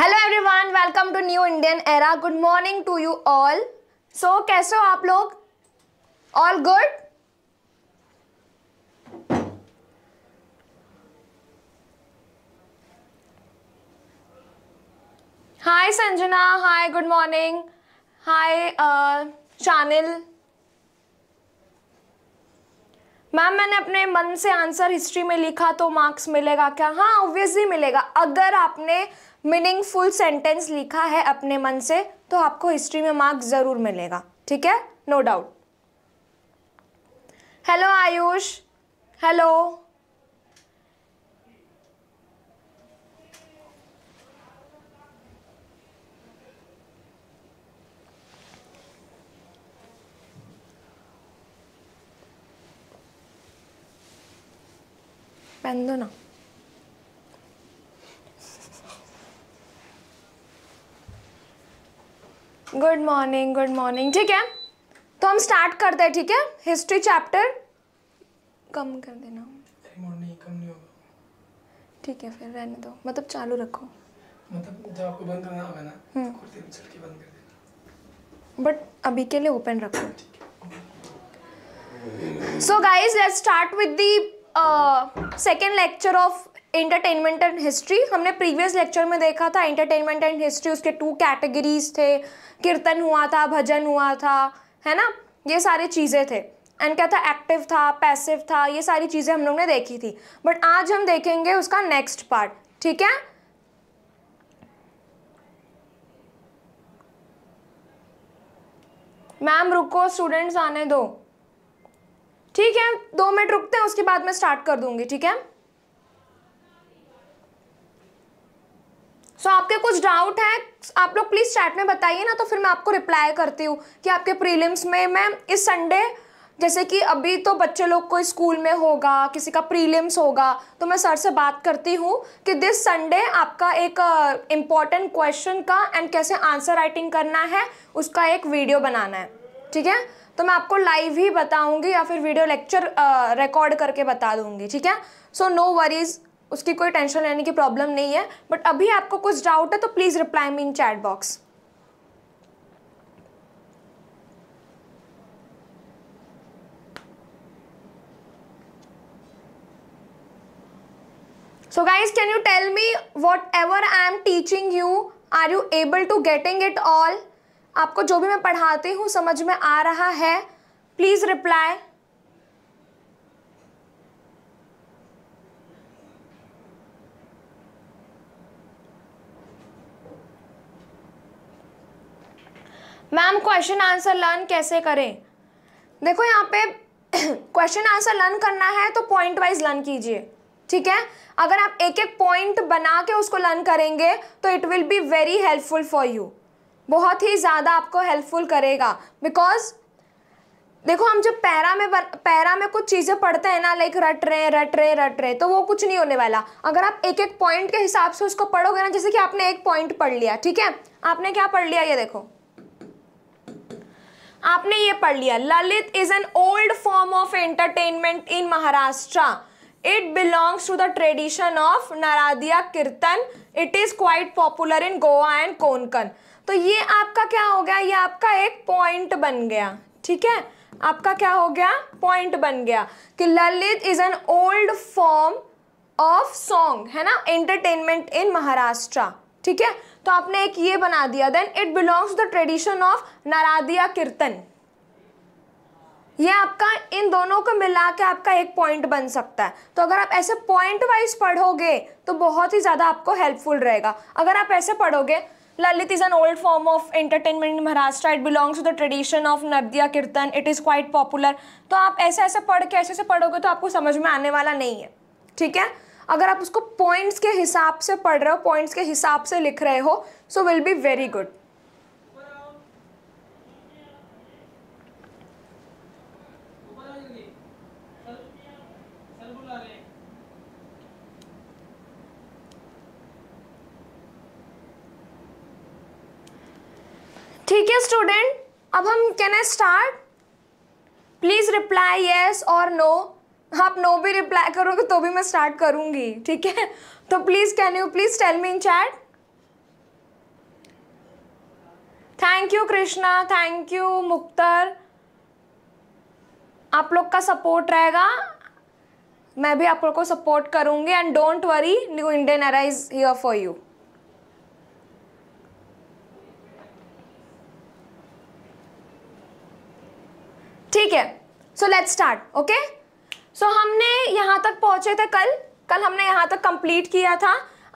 Hello everyone welcome to new Indian era good morning to you all so कैसे हो आप लोग all good hi Sanjana hi good morning hi Shanil ma'am मैंने अपने मन से आंसर हिस्ट्री में लिखा तो मार्क्स मिलेगा क्या हाँ ऑब्वियसली मिलेगा अगर आपने मीनिंगफुल सेंटेंस लिखा है अपने मन से तो आपको हिस्ट्री में मार्क्स ज़रूर मिलेगा ठीक है no doubt hello Ayush hello पहन दो ना गुड मॉर्निंग गुड मॉर्निंग ठीक है तो हम स्टार्ट करते हैं ठीक है हिस्ट्री चैप्टर कम कर देना ठीक है फिर रहने दो मतलब चालू रखो मतलब जब आपको बंद करना होगा ना कुर्सी में चल के बंद कर देना बट अभी के लिए ओपन रखो so guys let's start with the second lecture of entertainment and history हमने प्रीवियस लेक्चर में देखा था इंटरटेनमेंट एंड हिस्ट्री उसके टू कैटेगरीज थे कीर्तन हुआ था भजन हुआ था है ना ये सारी चीज़ें थे एंड क्या था एक्टिव था पैसिव था ये सारी चीज़ें हम लोग ने देखी थी बट आज हम देखेंगे उसका नेक्स्ट पार्ट ठीक है मैम रुको स्टूडेंट्स आने दो ठीक है दो मिनट रुकते हैं उसके बाद मैं स्टार्ट कर दूंगी ठीक है सो so, आपके कुछ डाउट है आप लोग प्लीज़ चैट में बताइए ना तो फिर मैं आपको रिप्लाई करती हूँ कि आपके प्रीलिम्स में मैं इस संडे जैसे कि अभी तो बच्चे लोग को स्कूल में होगा किसी का प्रीलिम्स होगा तो मैं सर से बात करती हूँ कि दिस संडे आपका एक इम्पॉर्टेंट uh, क्वेश्चन का एंड कैसे आंसर राइटिंग करना है उसका एक वीडियो बनाना है ठीक है तो मैं आपको लाइव ही बताऊंगी या फिर वीडियो लेक्चर रिकॉर्ड करके बता दूंगी ठीक है सो नो वरीज़ उसकी कोई टेंशन लेने की प्रॉब्लम नहीं है बट अभी आपको कुछ डाउट है तो please reply me in chat box guys can you tell me whatever I am teaching you are you able to getting it all आपको जो भी मैं पढ़ाती हूँ समझ में आ रहा है please reply ma'am question answer learn कैसे करें देखो यहाँ पे क्वेश्चन आंसर लर्न करना है तो पॉइंट वाइज लर्न कीजिए ठीक है अगर आप एक एक पॉइंट बना के उसको लर्न करेंगे तो it will be very helpful for you बहुत ही ज़्यादा आपको हेल्पफुल करेगा बिकॉज देखो हम जब पैरा में पैरा में कुछ चीज़ें पढ़ते हैं ना लाइक रट रहे रट रहे रट रहे तो वो कुछ नहीं होने वाला अगर आप एक एक पॉइंट के हिसाब से उसको पढ़ोगे ना जैसे कि आपने एक पॉइंट पढ़ लिया ठीक है आपने क्या पढ़ लिया ये देखो आपने ये पढ़ लिया Lalit is an old form of entertainment in Maharashtra it belongs to the tradition of Naradiya kirtan it is quite popular in Goa and Konkan तो ये आपका क्या हो गया ये आपका एक पॉइंट बन गया ठीक है आपका क्या हो गया पॉइंट बन गया कि Lalit is an old form of song है ना एंटरटेनमेंट इन महाराष्ट्र ठीक है तो आपने एक ये बना दिया then it belongs the tradition of Naradiya kirtan ये आपका इन दोनों को मिला के आपका एक पॉइंट बन सकता है तो अगर आप ऐसे पॉइंट वाइज पढ़ोगे तो बहुत ही ज़्यादा आपको हेल्पफुल रहेगा अगर आप ऐसे पढ़ोगे Lalit is an old form of entertainment in Maharashtra it belongs to the tradition of Nardiya kirtan it is quite popular तो आप ऐसे ऐसे पढ़ के ऐसे ऐसे पढ़ोगे तो आपको समझ में आने वाला नहीं है ठीक है अगर आप उसको पॉइंट्स के हिसाब से पढ़ रहे हो पॉइंट्स के हिसाब से लिख रहे हो so will be very good ठीक है स्टूडेंट अब हम can I start please reply yes और नो आप नो भी रिप्लाई करोगे तो भी मैं स्टार्ट करूंगी ठीक है तो please can you please tell me in chat thank you Krishna thank you Mukhtar आप लोग का सपोर्ट रहेगा मैं भी आप लोग को सपोर्ट करूंगी and don't worry new Indian arise here for you ठीक है so let's start okay so so, हमने यहाँ तक पहुँचे थे कल कल हमने यहाँ तक कंप्लीट किया था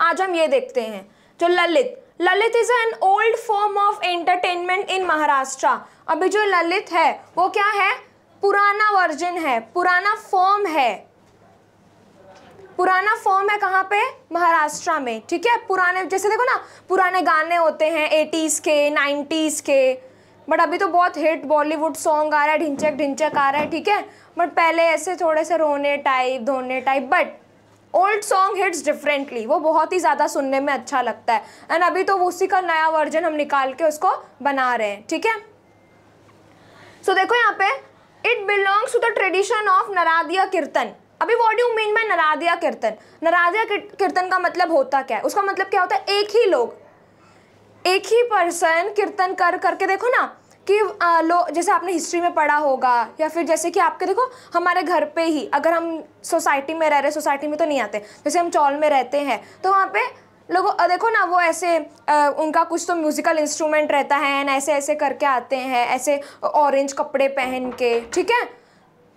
आज हम ये देखते हैं जो Lalit Lalit is an old form of entertainment in Maharashtra अभी जो ललित है वो क्या है पुराना वर्जन है पुराना फॉर्म है पुराना फॉर्म है कहाँ पे महाराष्ट्र में ठीक है पुराने जैसे देखो ना पुराने गाने होते हैं एटीज़ के नाइन्टीज़ के बट अभी तो बहुत हिट बॉलीवुड सॉन्ग आ रहा है ढिंचक ढिंचक आ रहा है ठीक है बट पहले ऐसे थोड़े से रोने टाइप धोने type but old song hits differently वो बहुत ही ज़्यादा सुनने में अच्छा लगता है एंड अभी तो उसी का नया वर्जन हम निकाल के उसको बना रहे हैं ठीक है सो so, देखो यहाँ पे it belongs to the tradition of Naradiya kirtan अभी what you mean by Naradiya kirtan Naradiya कीर्तन का मतलब होता क्या है उसका मतलब क्या होता है एक ही लोग एक ही पर्सन कीर्तन कर करके देखो ना कि लोग जैसे आपने हिस्ट्री में पढ़ा होगा या फिर जैसे कि आपके देखो हमारे घर पे ही अगर हम सोसाइटी में रह रहे सोसाइटी में तो नहीं आते जैसे हम चौल में रहते हैं तो वहाँ पे लोगों देखो ना वो ऐसे आ, उनका कुछ तो म्यूज़िकल इंस्ट्रूमेंट रहता है एंड ऐसे ऐसे करके आते हैं ऐसे ऑरेंज कपड़े पहन के ठीक है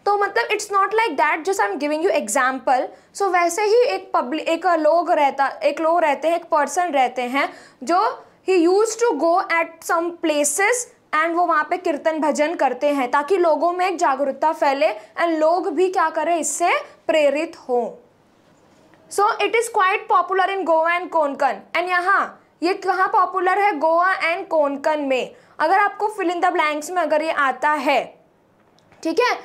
तो मतलब it's not like that just I am giving you example so वैसे ही एक पब्लिक एक लोग रहता एक लोग रहते हैं एक पर्सन रहते हैं जो ही use to go at some places and वो वहाँ पे कीर्तन भजन करते हैं ताकि लोगों में एक जागरूकता फैले एंड लोग भी क्या करें इससे प्रेरित हों so it is quite popular in Goa and Konkan and यहाँ ये कहाँ पॉपुलर है गोवा एंड कोनकन में अगर आपको फिल इन द ब्लैंक्स में अगर ये आता है ठीक है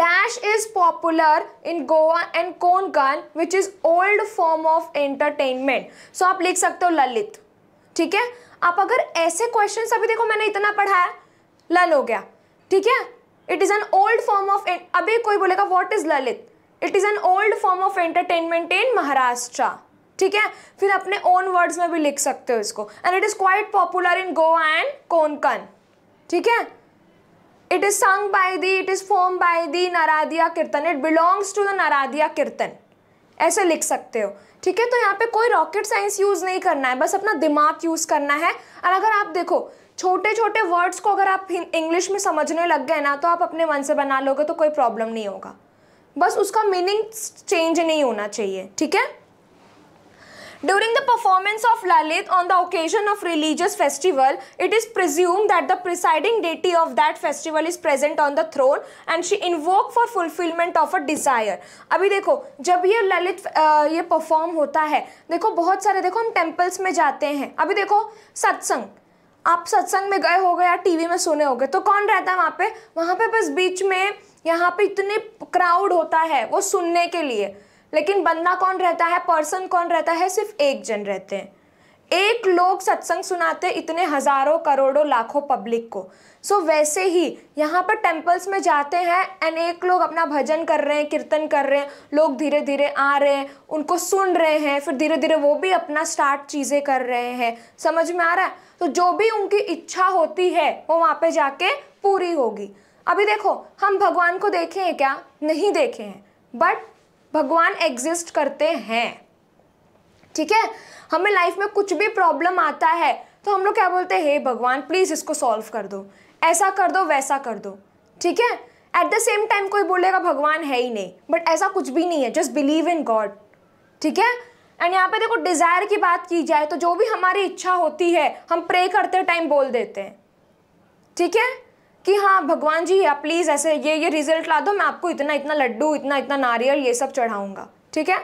dash is popular in Goa and konkan which is old form of entertainment so आप लिख सकते हो ललित ठीक है आप अगर ऐसे क्वेश्चन अभी देखो मैंने इतना पढ़ाया लल हो गया ठीक है it is an old form of अभी कोई बोलेगा what is Lalit it is an old form of entertainment in Maharashtra ठीक है फिर अपने ओन वर्ड्स में भी लिख सकते हो इसको and it is quite popular in Goa and Konkan ठीक है it is sung by the it is form by the naradiya kirtan it belongs to the naradiya kirtan ऐसे लिख सकते हो ठीक है तो यहाँ पे कोई रॉकेट साइंस यूज़ नहीं करना है बस अपना दिमाग यूज़ करना है और अगर आप देखो छोटे छोटे वर्ड्स को अगर आप इंग्लिश में समझने लग गए ना तो आप अपने मन से बना लोगे तो कोई प्रॉब्लम नहीं होगा बस उसका मीनिंग चेंज नहीं होना चाहिए ठीक है During the performance of Lalit on the occasion of religious festival, it is presumed that the presiding deity of that festival is present on the throne and she invoke for fulfillment of a desire. अभी देखो जब ये ललित ये perform होता है देखो बहुत सारे देखो हम temples में जाते हैं अभी देखो सत्संग आप सत्संग में गए हो गए या टीवी में सुने हो गए तो कौन रहता है वहाँ पे वहाँ पे बस बीच में यहाँ पे इतने क्राउड होता है वो सुनने के लिए लेकिन बंदा कौन रहता है पर्सन कौन रहता है सिर्फ एक जन रहते हैं एक लोग सत्संग सुनाते इतने हजारों करोड़ों लाखों पब्लिक को सो so, वैसे ही यहाँ पर टेम्पल्स में जाते हैं एंड एक लोग अपना भजन कर रहे हैं कीर्तन कर रहे हैं लोग धीरे धीरे आ रहे हैं उनको सुन रहे हैं फिर धीरे धीरे वो भी अपना स्टार्ट चीज़ें कर रहे हैं समझ में आ रहा है तो जो भी उनकी इच्छा होती है वो वहाँ पर जाके पूरी होगी अभी देखो हम भगवान को देखे हैं क्या नहीं देखे हैं बट भगवान एग्जिस्ट करते हैं ठीक है हमें लाइफ में कुछ भी प्रॉब्लम आता है तो हम लोग क्या बोलते हैं हे भगवान प्लीज़ इसको सॉल्व कर दो ऐसा कर दो वैसा कर दो ठीक है एट द सेम टाइम कोई बोलेगा भगवान है ही नहीं बट ऐसा कुछ भी नहीं है जस्ट बिलीव इन गॉड ठीक है एंड यहाँ पे देखो डिज़ायर की बात की जाए तो जो भी हमारी इच्छा होती है हम प्रे करते टाइम बोल देते हैं ठीक है कि हाँ भगवान जी आप प्लीज़ ऐसे ये ये रिजल्ट ला दो मैं आपको इतना इतना लड्डू इतना इतना नारियल ये सब चढ़ाऊँगा ठीक है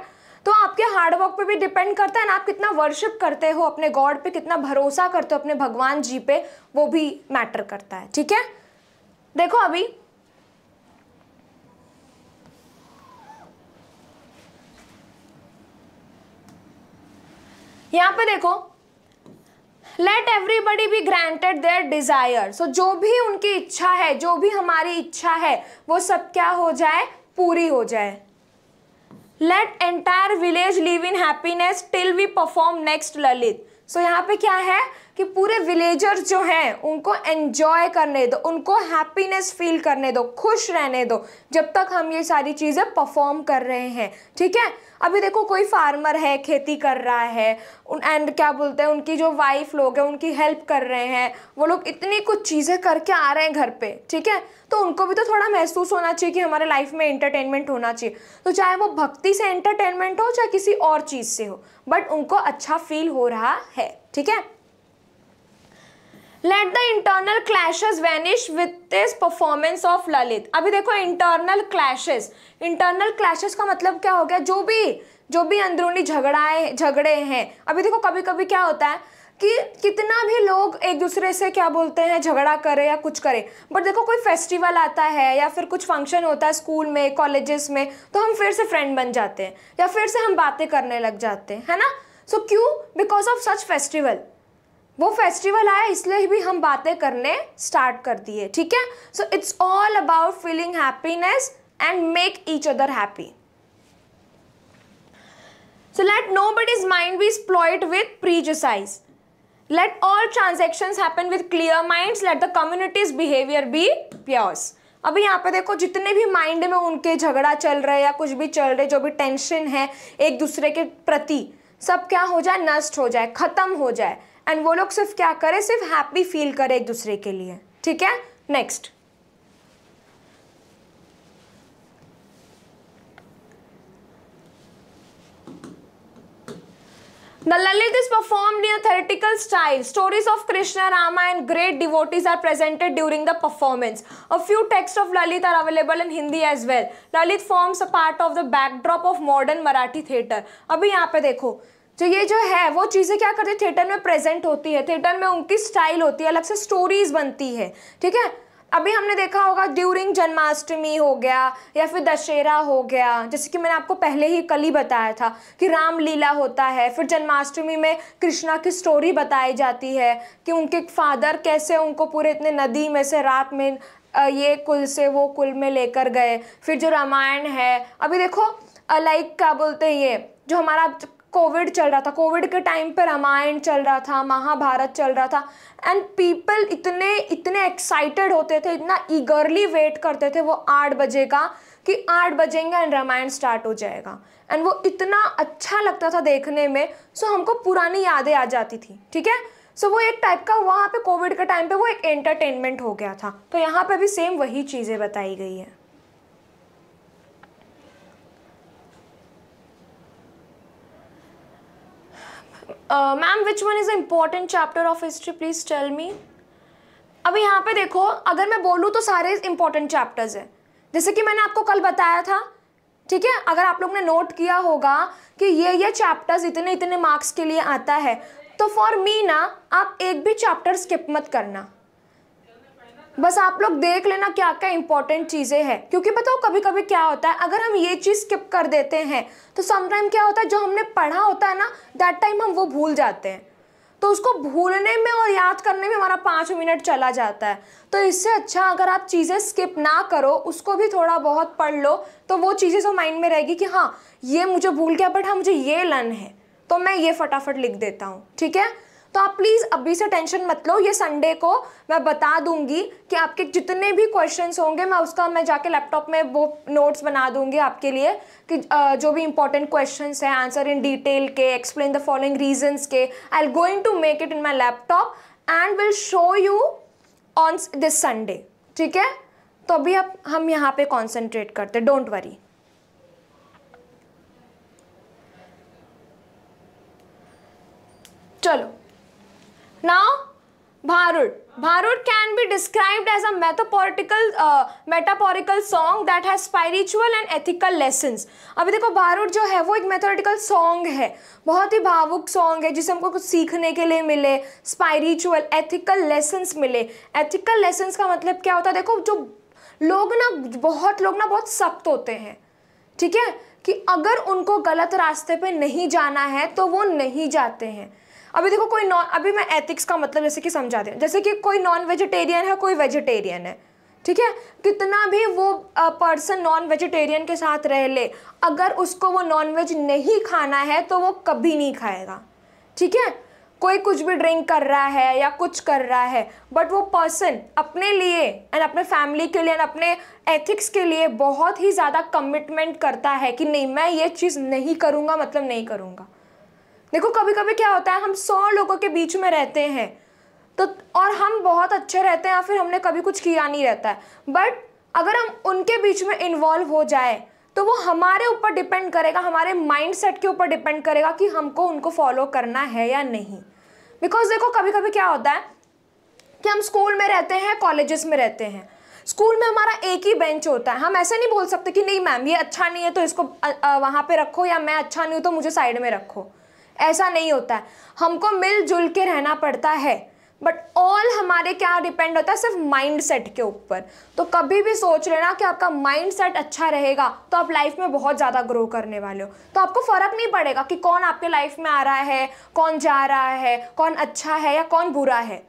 तो आपके हार्डवर्क पे भी डिपेंड करता है ना आप कितना वर्शिप करते हो अपने गॉड पे कितना भरोसा करते हो अपने भगवान जी पे वो भी मैटर करता है ठीक है देखो अभी यहाँ पे देखो let everybody be granted their desire so जो भी उनकी इच्छा है जो भी हमारी इच्छा है वो सब क्या हो जाए पूरी हो जाए let entire village live in happiness till we perform next Lalit so यहाँ पे क्या है कि पूरे विलेजर्स जो हैं उनको एन्जॉय करने दो उनको हैप्पीनेस फील करने दो खुश रहने दो जब तक हम ये सारी चीज़ें परफॉर्म कर रहे हैं ठीक है अभी देखो कोई फार्मर है खेती कर रहा है एंड क्या बोलते हैं उनकी जो वाइफ लोग हैं उनकी हेल्प कर रहे हैं वो लोग इतनी कुछ चीज़ें करके आ रहे हैं घर पे ठीक है तो उनको भी तो थोड़ा महसूस होना चाहिए कि हमारे लाइफ में एंटरटेनमेंट होना चाहिए तो चाहे वो भक्ति से एंटरटेनमेंट हो चाहे किसी और चीज़ से हो बट उनको अच्छा फील हो रहा है ठीक है let the internal clashes vanish with this performance of Lalit अभी देखो इंटरनल क्लैशेस इंटरनल क्लैशेस का मतलब क्या हो गया जो भी जो भी अंदरूनी झगड़ाए झगड़े हैं अभी देखो कभी कभी क्या होता है कि कितना भी लोग एक दूसरे से क्या बोलते हैं झगड़ा करे या कुछ करे बट देखो कोई फेस्टिवल आता है या फिर कुछ फंक्शन होता है स्कूल में कॉलेजेस में तो हम फिर से फ्रेंड बन जाते हैं या फिर से हम बातें करने लग जाते हैं है ना सो क्यों बिकॉज ऑफ सच फेस्टिवल वो फेस्टिवल आया इसलिए भी हम बातें करने स्टार्ट कर दिए ठीक है so it's all about feeling happiness and make each other happy So let nobody's mind be spoiled with prejudice. Let all transaction happen with clear mind let the communities behaviour be pure अभी यहाँ पे देखो जितने भी mind में उनके झगड़ा चल रहे या कुछ भी चल रहे जो भी टेंशन है एक दूसरे के प्रति सब क्या हो जाए नष्ट हो जाए खत्म हो जाए एंड वो लोग सिर्फ क्या करें सिर्फ हैप्पी फील करें एक दूसरे के लिए ठीक है next the Lalit is perform in theatrical style stories of Krishna Rama and great devotees are presented during the performance a few text of Lalit are available in Hindi as well Lalit forms a part of the backdrop of modern Marathi theatre अभी यहाँ पे देखो तो ये जो है वो चीज़ें क्या करती है थिएटर में प्रेजेंट होती है थिएटर में उनकी स्टाइल होती है अलग से स्टोरीज बनती है ठीक है अभी हमने देखा होगा ड्यूरिंग जन्माष्टमी हो गया या फिर दशहरा हो गया जैसे कि मैंने आपको पहले ही कल ही बताया था कि रामलीला होता है फिर जन्माष्टमी में कृष्णा की स्टोरी बताई जाती है कि उनके फादर कैसे उनको पूरे इतने नदी में से रात में ये कुल से वो कुल में लेकर गए फिर जो रामायण है अभी देखो लाइक क्या बोलते हैं ये जो हमारा कोविड चल रहा था कोविड के टाइम पर रामायण चल रहा था महाभारत चल रहा था एंड पीपल इतने इतने एक्साइटेड होते थे इतना ईगरली वेट करते थे वो आठ बजे का कि आठ बजेंगे एंड रामायण स्टार्ट हो जाएगा एंड वो इतना अच्छा लगता था देखने में सो हमको पुरानी यादें आ जाती थी ठीक है सो वो एक टाइप का वहाँ पे कोविड के टाइम पे वो एक एंटरटेनमेंट हो गया था तो यहाँ पे भी सेम वही चीज़ें बताई गई है ma'am which one is important chapter of history please tell me अब यहाँ पे देखो अगर मैं बोलूँ तो सारे इम्पॉर्टेंट चैप्टर्स हैं जैसे कि मैंने आपको कल बताया था ठीक है अगर आप लोग ने नोट किया होगा कि ये ये चैप्टर्स इतने इतने मार्क्स के लिए आता है तो फॉर मी ना आप एक भी चैप्टर स्किप मत करना बस आप लोग देख लेना क्या क्या इंपॉर्टेंट चीज़ें हैं क्योंकि बताओ कभी कभी क्या होता है अगर हम ये चीज़ स्किप कर देते हैं तो समटाइम क्या होता है जो हमने पढ़ा होता है ना दैट टाइम हम वो भूल जाते हैं तो उसको भूलने में और याद करने में हमारा पाँच मिनट चला जाता है तो इससे अच्छा अगर आप चीज़ें स्किप ना करो उसको भी थोड़ा बहुत पढ़ लो तो वो चीज़ें तो माइंड में रहेगी कि हाँ ये मुझे भूल गया बट हाँ मुझे ये लर्न है तो मैं ये फटाफट लिख देता हूँ ठीक है तो आप प्लीज़ अभी से टेंशन मत लो ये संडे को मैं बता दूंगी कि आपके जितने भी क्वेश्चंस होंगे मैं उसका मैं जाके लैपटॉप में वो नोट्स बना दूंगी आपके लिए कि जो भी इंपॉर्टेंट क्वेश्चंस हैं आंसर इन डिटेल के एक्सप्लेन द फॉलोइंग रीजंस के I'll going to make it in my laptop and will show you on this Sunday ठीक है तो अभी आप हम यहाँ पे कॉन्सेंट्रेट करते डोंट वरी चलो Now, Bharud. Bharud can be described as a metaphorical, uh, metaphorical song that has spiritual and ethical अभी देखो भारूड जो है वो एक मेथोडिकल सॉन्ग है बहुत ही भावुक सॉन्ग है जिसे हमको कुछ सीखने के लिए मिले स्पाइरिचुअल एथिकल लेसन्स मिले एथिकल लेसन्स का मतलब क्या होता है देखो जो लोग ना बहुत लोग ना बहुत सख्त होते हैं ठीक है कि अगर उनको गलत रास्ते पे नहीं जाना है तो वो नहीं जाते हैं अभी देखो कोई नॉन अभी मैं एथिक्स का मतलब जैसे कि समझा दें जैसे कि कोई नॉन वेजिटेरियन है कोई वेजिटेरियन है ठीक है कितना भी वो पर्सन नॉन वेजिटेरियन के साथ रह ले अगर उसको वो नॉन वेज नहीं खाना है तो वो कभी नहीं खाएगा ठीक है कोई कुछ भी ड्रिंक कर रहा है या कुछ कर रहा है बट वो पर्सन अपने लिए एंड अपने फैमिली के लिए एंड अपने एथिक्स के लिए बहुत ही ज़्यादा कमिटमेंट करता है कि नहीं मैं ये चीज़ नहीं करूँगा मतलब नहीं करूँगा देखो कभी कभी क्या होता है हम सौ लोगों के बीच में रहते हैं तो और हम बहुत अच्छे रहते हैं या फिर हमने कभी कुछ किया नहीं रहता है बट अगर हम उनके बीच में इन्वॉल्व हो जाए तो वो हमारे ऊपर डिपेंड करेगा हमारे माइंड सेट के ऊपर डिपेंड करेगा कि हमको उनको फॉलो करना है या नहीं बिकॉज देखो कभी कभी क्या होता है कि हम स्कूल में रहते हैं कॉलेजेस में रहते हैं स्कूल में हमारा एक ही बेंच होता है हम ऐसे नहीं बोल सकते कि नहीं मैम ये अच्छा नहीं है तो इसको वहाँ पे रखो या मैं अच्छा नहीं हूँ तो मुझे साइड में रखो ऐसा नहीं होता है हमको मिलजुल के रहना पड़ता है बट ऑल हमारे क्या डिपेंड होता है सिर्फ माइंड सेट के ऊपर तो कभी भी सोच लेना कि आपका माइंड सेट अच्छा रहेगा तो आप लाइफ में बहुत ज़्यादा ग्रो करने वाले हो तो आपको फ़र्क नहीं पड़ेगा कि कौन आपके लाइफ में आ रहा है कौन जा रहा है कौन अच्छा है या कौन बुरा है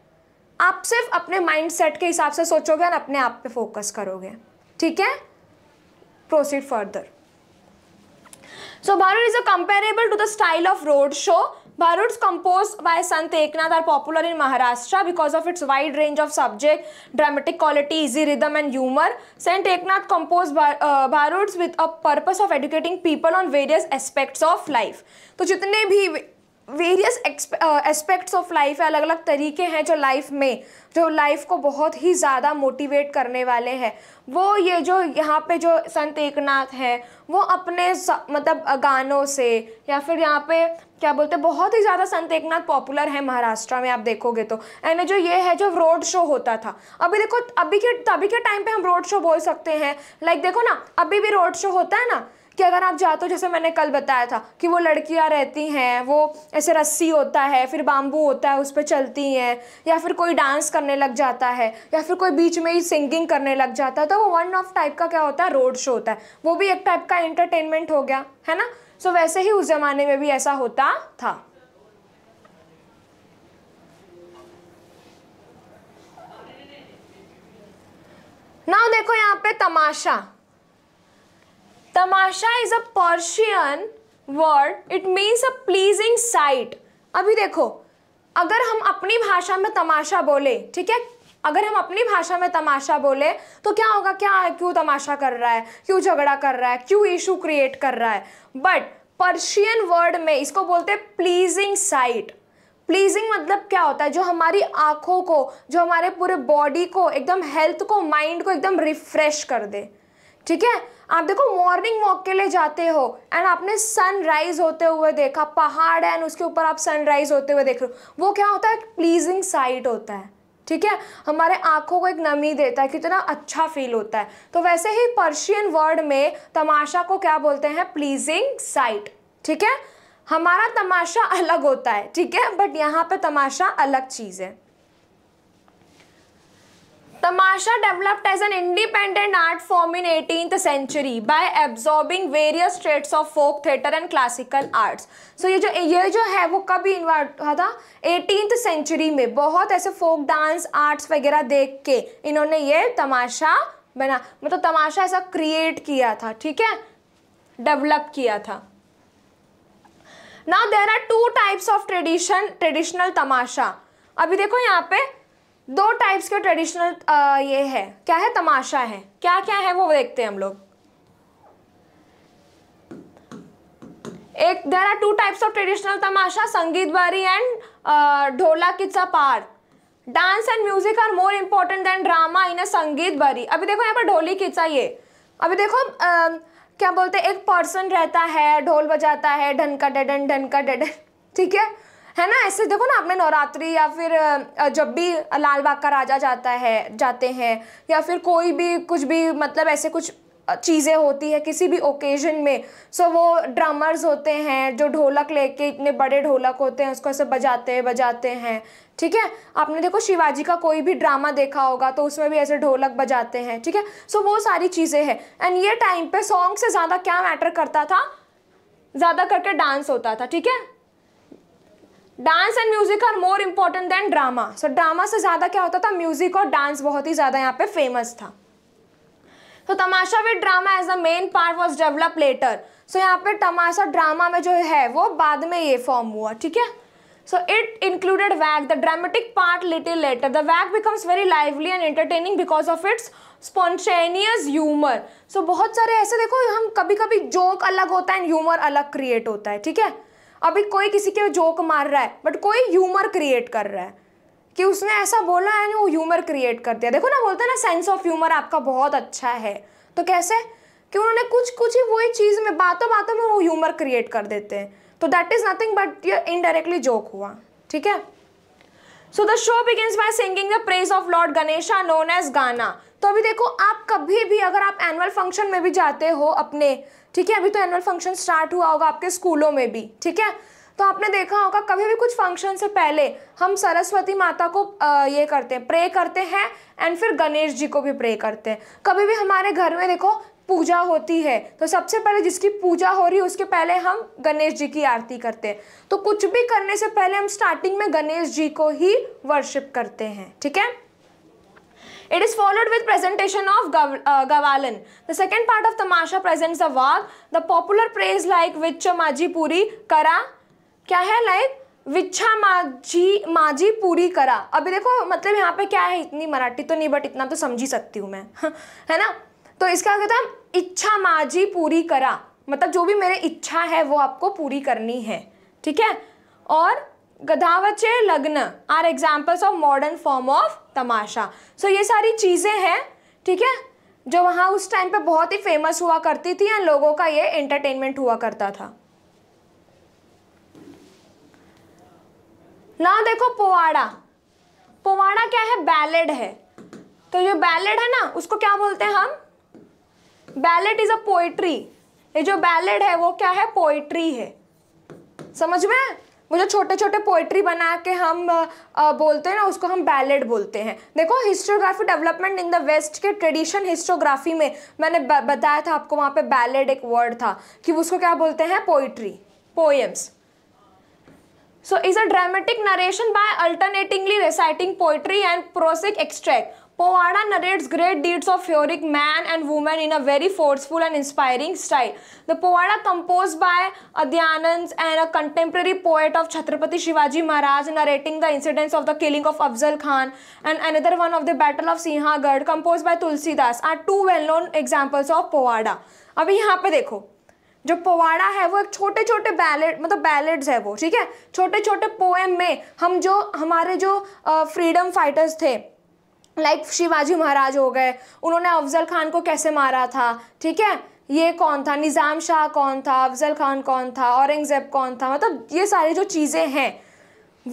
आप सिर्फ अपने माइंड सेट के हिसाब से सोचोगे और अपने आप पे फोकस करोगे ठीक है proceed further So Bharud is a comparable to the style of road show. Bharuts composed by Sant Eknath are popular in Maharashtra because of its wide range of subject, dramatic quality, easy rhythm and humor. Sant Eknath composed uh, with a purpose of educating people on various aspects of life. तो जितने भी various aspects of life है अलग अलग तरीके हैं जो life में जो लाइफ को बहुत ही ज़्यादा मोटिवेट करने वाले हैं वो ये जो यहाँ पे जो संत एकनाथ हैं वो अपने मतलब गानों से या फिर यहाँ पे क्या बोलते हैं बहुत ही ज़्यादा संत एकनाथ पॉपुलर है महाराष्ट्र में आप देखोगे तो एंड जो ये है जो रोड शो होता था अभी देखो अभी के अभी के टाइम पे हम रोड शो बोल सकते हैं लाइक देखो ना अभी भी रोड शो होता है ना कि अगर आप जाते हो जैसे मैंने कल बताया था कि वो लड़कियाँ रहती हैं वो ऐसे रस्सी होता है फिर बाम्बू होता है उस पर चलती हैं या फिर कोई डांस करने लग जाता है या फिर कोई बीच में ही सिंगिंग करने लग जाता है तो वो वन ऑफ टाइप का क्या होता है रोड शो होता है वो भी एक टाइप का एंटरटेनमेंट हो गया है ना सो वैसे ही उस ज़माने में भी ऐसा होता था नाउ देखो यहाँ पे tamasha tamasha is a Persian word it means a pleasing sight अभी देखो अगर हम अपनी भाषा में तमाशा बोले ठीक है अगर हम अपनी भाषा में तमाशा बोले तो क्या होगा क्या क्यों तमाशा कर रहा है क्यों झगड़ा कर रहा है क्यों इशू क्रिएट कर रहा है बट पर्शियन वर्ड में इसको बोलते हैं प्लीजिंग साइट प्लीजिंग मतलब क्या होता है जो हमारी आँखों को जो हमारे पूरे बॉडी को एकदम हेल्थ को माइंड को एकदम रिफ्रेश कर दे ठीक है आप देखो मॉर्निंग वॉक के लिए जाते हो एंड आपने सनराइज होते हुए देखा पहाड़ है एंड उसके ऊपर आप सनराइज होते हुए देख रहे हो वो क्या होता है प्लीजिंग साइट होता है ठीक है हमारे आँखों को एक नमी देता है कितना अच्छा फील होता है तो वैसे ही पर्शियन वर्ड में तमाशा को क्या बोलते हैं प्लीजिंग साइट ठीक है हमारा तमाशा अलग होता है ठीक है बट यहाँ पे तमाशा अलग चीज़ है tamasha developed as an independent art form in eighteen century by absorbing various states of folk theatre and classical arts so ये जो ये जो है वो कब इन्वॉल्व हुआ था एटीन सेंचुरी में बहुत ऐसे फोक डांस आर्ट्स वगैरह देख के इन्होंने ये तमाशा बना मतलब तमाशा ऐसा क्रिएट किया था ठीक है डेवलप किया था now there are two types of tradition traditional tamasha अभी देखो यहाँ पे दो टाइप्स के ट्रेडिशनल ये है क्या है तमाशा है क्या क्या है वो देखते हैं हम लोग एक there are two types of traditional tamasha Sangeet Bari and ढोला किच्चा पार dance and music are more important than drama in a Sangeet Bari अभी देखो यहाँ पर ढोली किच्चा ये अभी देखो आ, क्या बोलते हैं एक पर्सन रहता है ढोल बजाता है ढनका डेडन ढनका डेडन ठीक है है ना ऐसे देखो ना आपने नवरात्रि या फिर जब भी लाल बाग का राजा जाता है जाते हैं या फिर कोई भी कुछ भी मतलब ऐसे कुछ चीज़ें होती है किसी भी ओकेजन में सो वो ड्रमर्स होते हैं जो ढोलक लेके इतने बड़े ढोलक होते हैं उसको ऐसे बजाते बजाते हैं ठीक है आपने देखो शिवाजी का कोई भी ड्रामा देखा होगा तो उसमें भी ऐसे ढोलक बजाते हैं ठीक है सो वो सारी चीज़ें हैं एंड ये टाइम पे सॉन्ग से ज़्यादा क्या मैटर करता था ज़्यादा करके डांस होता था ठीक है dance and music are more important than drama so drama से ज़्यादा क्या होता था म्यूजिक और डांस बहुत ही ज़्यादा यहाँ पे फेमस था तो so, tamasha with drama as a main part was develop later so यहाँ पे तमाशा ड्रामा में जो है वो बाद में ये फॉर्म हुआ ठीक है so it included vag the dramatic part little later the vag becomes very lively and entertaining because of its spontaneous humour so बहुत सारे ऐसे देखो हम कभी कभी जोक अलग होता है एंड ह्यूमर अलग क्रिएट होता है ठीक है अभी कोई किसी के जोक मार रहा है बट कोई ह्यूमर क्रिएट कर रहा है कि उसने ऐसा बोला है वो ह्यूमर क्रिएट कर दिया देखो ना बोलते हैं ना सेंस ऑफ ह्यूमर आपका बहुत अच्छा है तो कैसे कि उन्होंने कुछ कुछ ही वही चीज़ में बातों बातों में वो ह्यूमर क्रिएट कर देते हैं तो दैट इज़ नथिंग बट ये इनडायरेक्टली जोक हुआ ठीक है so the show begins by singing the praise of Lord Ganesha known as gana तो अभी देखो आप कभी भी अगर आप एनुअल फंक्शन में भी जाते हो अपने ठीक है अभी तो एनुअल फंक्शन स्टार्ट हुआ होगा आपके स्कूलों में भी ठीक है तो आपने देखा होगा कभी भी कुछ फंक्शन से पहले हम सरस्वती माता को आ, ये करते हैं प्रे करते हैं एंड फिर गणेश जी को भी प्रे करते हैं कभी भी हमारे घर में देखो पूजा होती है तो सबसे पहले जिसकी पूजा हो रही है उसके पहले हम गणेश जी की आरती करते हैं तो कुछ भी करने से पहले हम स्टार्टिंग में गणेश जी को ही वर्शिप करते हैं ठीक है It is followed with presentation of Gav uh, Gavalan. The second part of Tamasha presents a vag. The popular praise like Vichcha Maji Puri Kara. क्या है लाइक विच्छा माझी माझी पूरी करा अभी देखो मतलब यहाँ पे क्या है इतनी मराठी तो नहीं बट इतना तो समझ ही सकती हूँ मैं है ना तो इसका कहता हैं इच्छा माझी पूरी करा मतलब जो भी मेरे इच्छा है वो आपको पूरी करनी है ठीक है और Gadhavache Lagna are examples of modern form of tamasha so so, ये सारी चीज़ें हैं ठीक है जो वहाँ उस टाइम पे बहुत ही फेमस हुआ करती थी एंड लोगों का ये एंटरटेनमेंट हुआ करता था ना देखो पोवाड़ा पोवाड़ा क्या है बैलेड है तो जो बैलेड है ना उसको क्या बोलते हैं हम बैलेड इज अ पोइट्री ये जो बैलेड है वो क्या है पोइट्री है समझ में मुझे छोटे छोटे पोइट्री बना के हम आ, बोलते हैं ना उसको हम बैलेड बोलते हैं देखो historiography development in the west के ट्रेडिशन हिस्टोग्राफी में मैंने बताया था आपको वहाँ पे बैलेड एक वर्ड था कि उसको क्या बोलते हैं poetry poems so is a dramatic narration by alternatingly reciting poetry and prosaic extract Povada narrates great deeds of heroic man and woman in a very forceful and inspiring style. The Povada composed by Adhyanand and a contemporary poet of Chhatrapati Shivaji Maharaj narrating the incidents of the killing of Afzal Khan and another one of the Battle of Sinhagad composed by Tulsidas are two well-known examples of Povada. अभी यहाँ पे देखो जो पवाड़ा है वो एक छोटे छोटे बैलेट मतलब बैलेट्स है वो ठीक है छोटे छोटे पोएम में हम जो हमारे जो फ्रीडम फाइटर्स थे लाइक like शिवाजी महाराज हो गए उन्होंने अफजल खान को कैसे मारा था ठीक है ये कौन था निज़ाम शाह कौन था अफजल खान कौन था औरंगज़ेब कौन था मतलब ये सारी जो चीज़ें हैं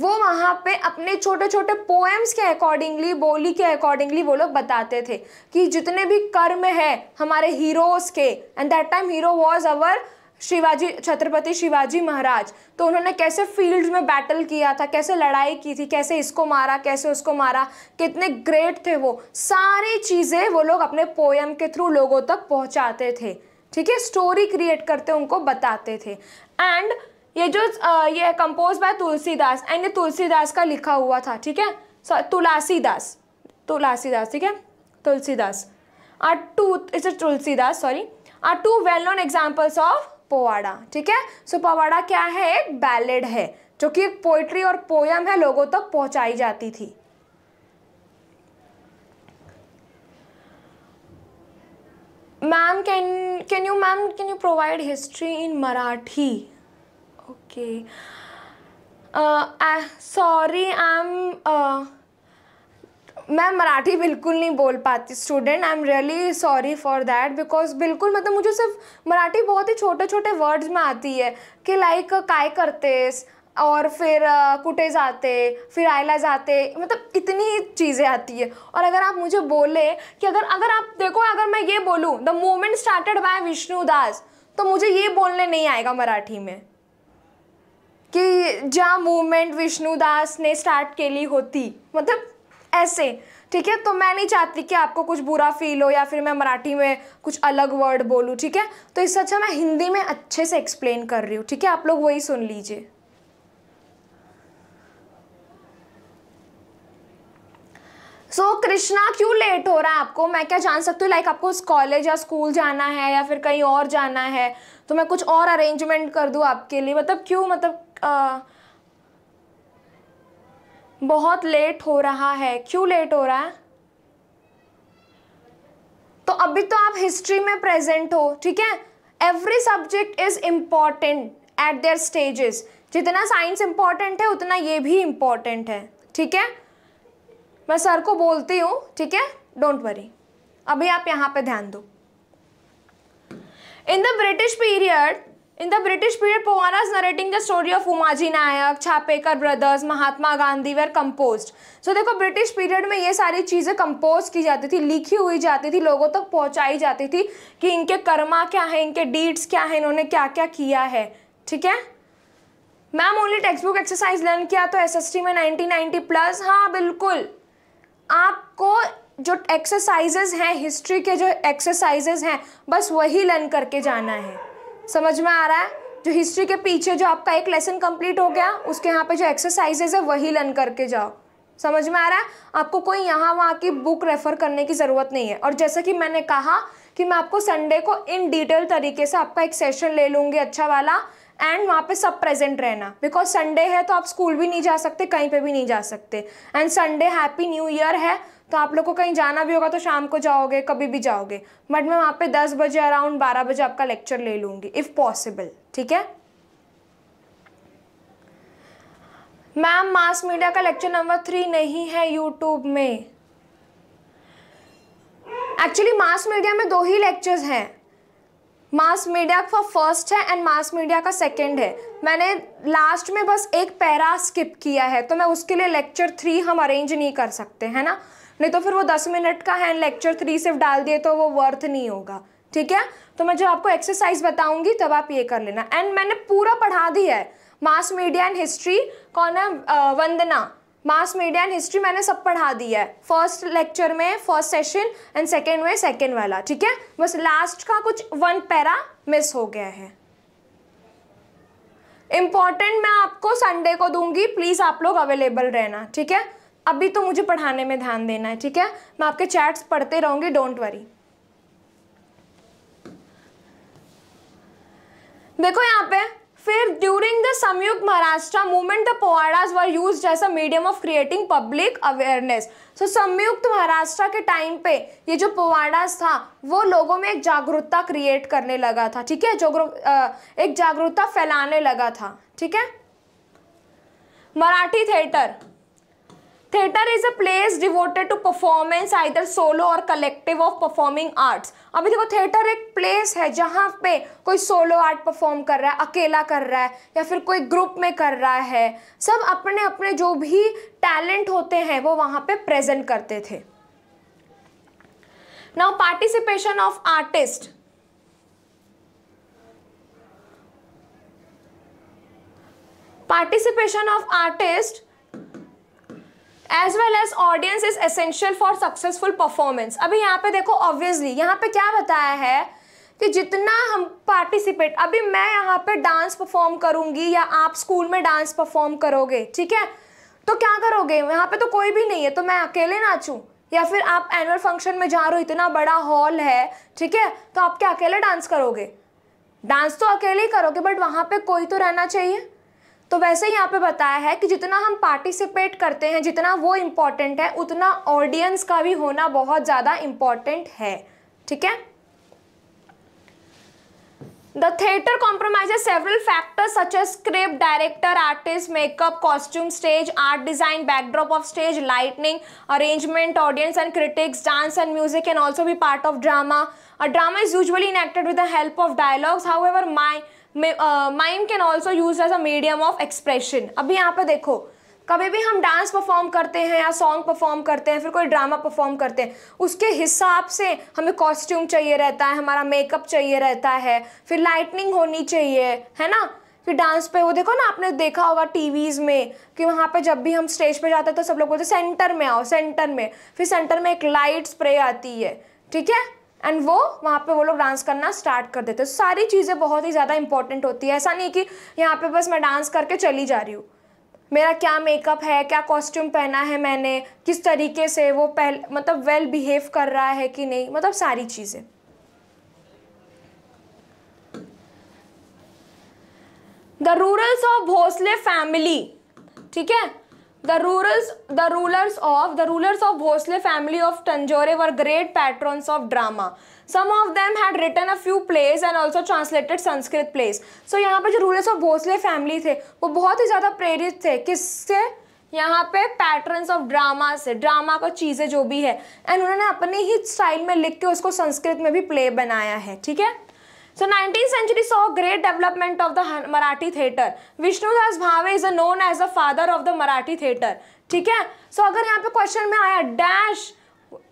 वो वहाँ पे अपने छोटे छोटे पोएम्स के अकॉर्डिंगली बोली के अकॉर्डिंगली वो लोग बताते थे कि जितने भी कर्म है हमारे हीरोज़ के and that time hero was our Shivaji Chhatrapati Shivaji Maharaj तो उन्होंने कैसे फील्ड में बैटल किया था कैसे लड़ाई की थी कैसे इसको मारा कैसे उसको मारा कितने ग्रेट थे वो सारी चीज़ें वो लोग अपने पोएम के थ्रू लोगों तक पहुँचाते थे ठीक है स्टोरी क्रिएट करते उनको बताते थे एंड ये जो ये कंपोज बाय तुलसीदास एंड ये तुलसीदास का लिखा हुआ था ठीक है तुलसीदास तुलसीदास ठीक है Tulsidas are two its Tulsidas sorry are two well known examples of powada ठीक है सो पवाड़ा क्या है एक बैलेड है जो कि एक पोइट्री और पोयम है लोगों तक तो पहुंचाई जाती थी ma'am can can you ma'am can you provide history in Marathi okay sorry I am मैं मराठी बिल्कुल नहीं बोल पाती student I am really sorry for that because बिल्कुल मतलब मुझे सिर्फ मराठी बहुत ही छोटे छोटे वर्ड्स में आती है कि लाइक काय करतेस और फिर कुटे जाते फिर आयला जाते मतलब इतनी चीज़ें आती है और अगर आप मुझे बोले कि अगर अगर आप देखो अगर मैं ये बोलूँ the moment started by Vishnu Das तो मुझे ये बोलने नहीं आएगा मराठी में कि जहाँ मूवमेंट विष्णु दास ने स्टार्ट के लिए होती मतलब ऐसे ठीक है तो मैं नहीं चाहती कि आपको कुछ बुरा फील हो या फिर मैं मराठी में कुछ अलग वर्ड बोलूँ ठीक है तो इससे अच्छा मैं हिंदी में अच्छे से एक्सप्लेन कर रही हूँ ठीक है आप लोग वही सुन लीजिए सो so, कृष्णा क्यों लेट हो रहा है आपको मैं क्या जान सकती हूँ लाइक आपको उस कॉलेज या स्कूल जाना है या फिर कहीं और जाना है तो मैं कुछ और अरेंजमेंट कर दूँ आपके लिए मतलब क्यों मतलब आ, बहुत लेट हो रहा है क्यों लेट हो रहा है तो अभी तो आप हिस्ट्री में प्रेजेंट हो ठीक है every subject is important at their stages जितना साइंस इम्पॉर्टेंट है उतना ये भी इम्पॉर्टेंट है ठीक है मैं सर को बोलती हूँ ठीक है डोंट वरी अभी आप यहाँ पे ध्यान दो in the British period In the British period, Povanas narrating the story of Umaji Nayak, Chapekar brothers, Mahatma Gandhi were composed. So देखो ब्रिटिश पीरियड में ये सारी चीज़ें कंपोज की जाती थी लिखी हुई जाती थी लोगों तक पहुँचाई जाती थी कि इनके कर्मा क्या है इनके डीड्स क्या है इन्होंने क्या क्या किया है ठीक है ma'am only text book exercise learn किया तो एस एस टी में नाइनटीन 1990 प्लस हाँ बिल्कुल आपको जो एक्सरसाइजेज हैं हिस्ट्री के जो एक्सरसाइजेज हैं बस वही लर्न करके जाना है समझ में आ रहा है जो हिस्ट्री के पीछे जो आपका एक लेसन कंप्लीट हो गया उसके यहाँ पे जो एक्सरसाइजेज है वही लर्न करके जाओ समझ में आ रहा है आपको कोई यहाँ वहाँ की बुक रेफर करने की ज़रूरत नहीं है और जैसा कि मैंने कहा कि मैं आपको संडे को इन डिटेल तरीके से आपका एक सेशन ले लूँगी अच्छा वाला एंड वहाँ पे सब प्रेजेंट रहना बिकॉज संडे है तो आप स्कूल भी नहीं जा सकते कहीं पे भी नहीं जा सकते and Sunday happy new year है तो आप लोग को कहीं जाना भी होगा तो शाम को जाओगे कभी भी जाओगे बट मैं वहाँ पे दस बजे अराउंड बारह बजे आपका लेक्चर ले लूँगी इफ़ पॉसिबल ठीक है मैम मास मीडिया का लेक्चर नंबर थ्री नहीं है यूट्यूब में एक्चुअली मास मीडिया में दो ही लेक्चर्स हैं मास मीडिया का फर्स्ट है एंड मास मीडिया का सेकंड है मैंने लास्ट में बस एक पैरा स्किप किया है तो मैं उसके लिए लेक्चर थ्री हम अरेंज नहीं कर सकते है ना नहीं तो फिर वो दस मिनट का है लेक्चर थ्री सिर्फ डाल दिए तो वो वर्थ नहीं होगा ठीक है तो मैं जब आपको एक्सरसाइज बताऊंगी तब आप ये कर लेना एंड मैंने पूरा पढ़ा दिया है मास मीडिया एंड हिस्ट्री कौन है Vandana mass media and history मैंने सब पढ़ा दिया है फर्स्ट लेक्चर में फर्स्ट सेशन एंड सेकेंड में सेकेंड वाला ठीक है बस लास्ट का कुछ वन पैरा मिस हो गया है इम्पॉर्टेंट मैं आपको संडे को दूंगी प्लीज़ आप लोग अवेलेबल रहना ठीक है अभी तो मुझे पढ़ाने में ध्यान देना है ठीक है मैं आपके चैट्स पढ़ते रहूंगी डोंट वरी देखो यहाँ पे फिर during the Samyukta Maharashtra movement the powadas were use as a medium of creating public awareness so Samyukta Maharashtra के टाइम पे ये जो पोवाड़ाज था वो लोगों में एक जागरूकता क्रिएट करने लगा था ठीक है एक जागरूकता फैलाने लगा था ठीक है Marathi theatre theatre is a place devoted to performance either solo और कलेक्टिव ऑफ परफॉर्मिंग आर्ट्स अभी देखो थिएटर एक प्लेस है जहाँ पे कोई सोलो आर्ट परफॉर्म कर रहा है अकेला कर रहा है या फिर कोई ग्रुप में कर रहा है सब अपने अपने जो भी टैलेंट होते हैं वो वहाँ पे प्रेजेंट करते थे now participation of artist participation of artist as well as audience is essential for successful performance अभी यहाँ पे देखो ऑब्वियसली यहाँ पे क्या बताया है कि जितना हम पार्टिसिपेट अभी मैं यहाँ पे डांस परफॉर्म करूँगी या आप स्कूल में डांस परफॉर्म करोगे ठीक है तो क्या करोगे यहाँ पे तो कोई भी नहीं है तो मैं अकेले नाचूँ या फिर आप एनुअल फंक्शन में जा रहे हो इतना बड़ा हॉल है ठीक है तो आप क्या अकेले डांस करोगे डांस तो अकेले ही करोगे बट वहाँ पे कोई तो रहना चाहिए तो वैसे यहाँ पे बताया है कि जितना हम पार्टिसिपेट करते हैं जितना वो इम्पॉर्टेंट है उतना ऑडियंस का भी होना बहुत ज़्यादा इम्पॉर्टेंट है ठीक है The theatre compromises several factors such as script, director, artist, makeup, costume, stage, art design, backdrop of stage, lighting, arrangement, audience and critics, dance and music can also be part of drama. A drama is usually enacted with the help of dialogues. However, my mime can also use as a medium of expression अभी यहाँ पे देखो कभी भी हम dance perform करते हैं या सॉन्ग परफॉर्म करते हैं फिर कोई ड्रामा परफॉर्म करते हैं उसके हिसाब से हमें कॉस्ट्यूम चाहिए रहता है हमारा मेकअप चाहिए रहता है फिर लाइटनिंग होनी चाहिए है ना फिर डांस पे वो देखो ना आपने देखा होगा टीवीज़ में कि वहाँ पे जब भी हम स्टेज पे जाते हैं तो सब लोग बोलते सेंटर में आओ सेंटर में फिर सेंटर में एक लाइट स्प्रे आती है ठीक है एंड वो वहाँ पे वो लोग डांस करना स्टार्ट कर देते हैं तो सारी चीज़ें बहुत ही ज़्यादा इंपॉर्टेंट होती है ऐसा नहीं कि यहाँ पे बस मैं डांस करके चली जा रही हूँ मेरा क्या मेकअप है क्या कॉस्ट्यूम पहना है मैंने किस तरीके से वो पहले मतलब वेल बिहेव कर रहा है कि नहीं मतलब सारी चीज़ें the rurals of Bhosle family ठीक है The rulers, the rulers of the rulers of Bhosle family of Tanjore were great patrons of drama. Some of them had written a few plays and also translated Sanskrit plays. So यहाँ पर जो rulers of Bhosle family थे वो बहुत ही ज़्यादा प्रेरित थे किससे यहाँ पे पैटर्न्स ऑफ ड्रामा से ड्रामा का चीज़ें जो भी है एंड उन्होंने अपनी ही स्टाइल में लिख के उसको संस्कृत में भी प्ले बनाया है ठीक है So 19th century saw great development of the Marathi theatre. Vishnudas Bhave is known as the father of the Marathi theatre. ठीक है सो so, अगर यहाँ पे क्वेश्चन में आया dash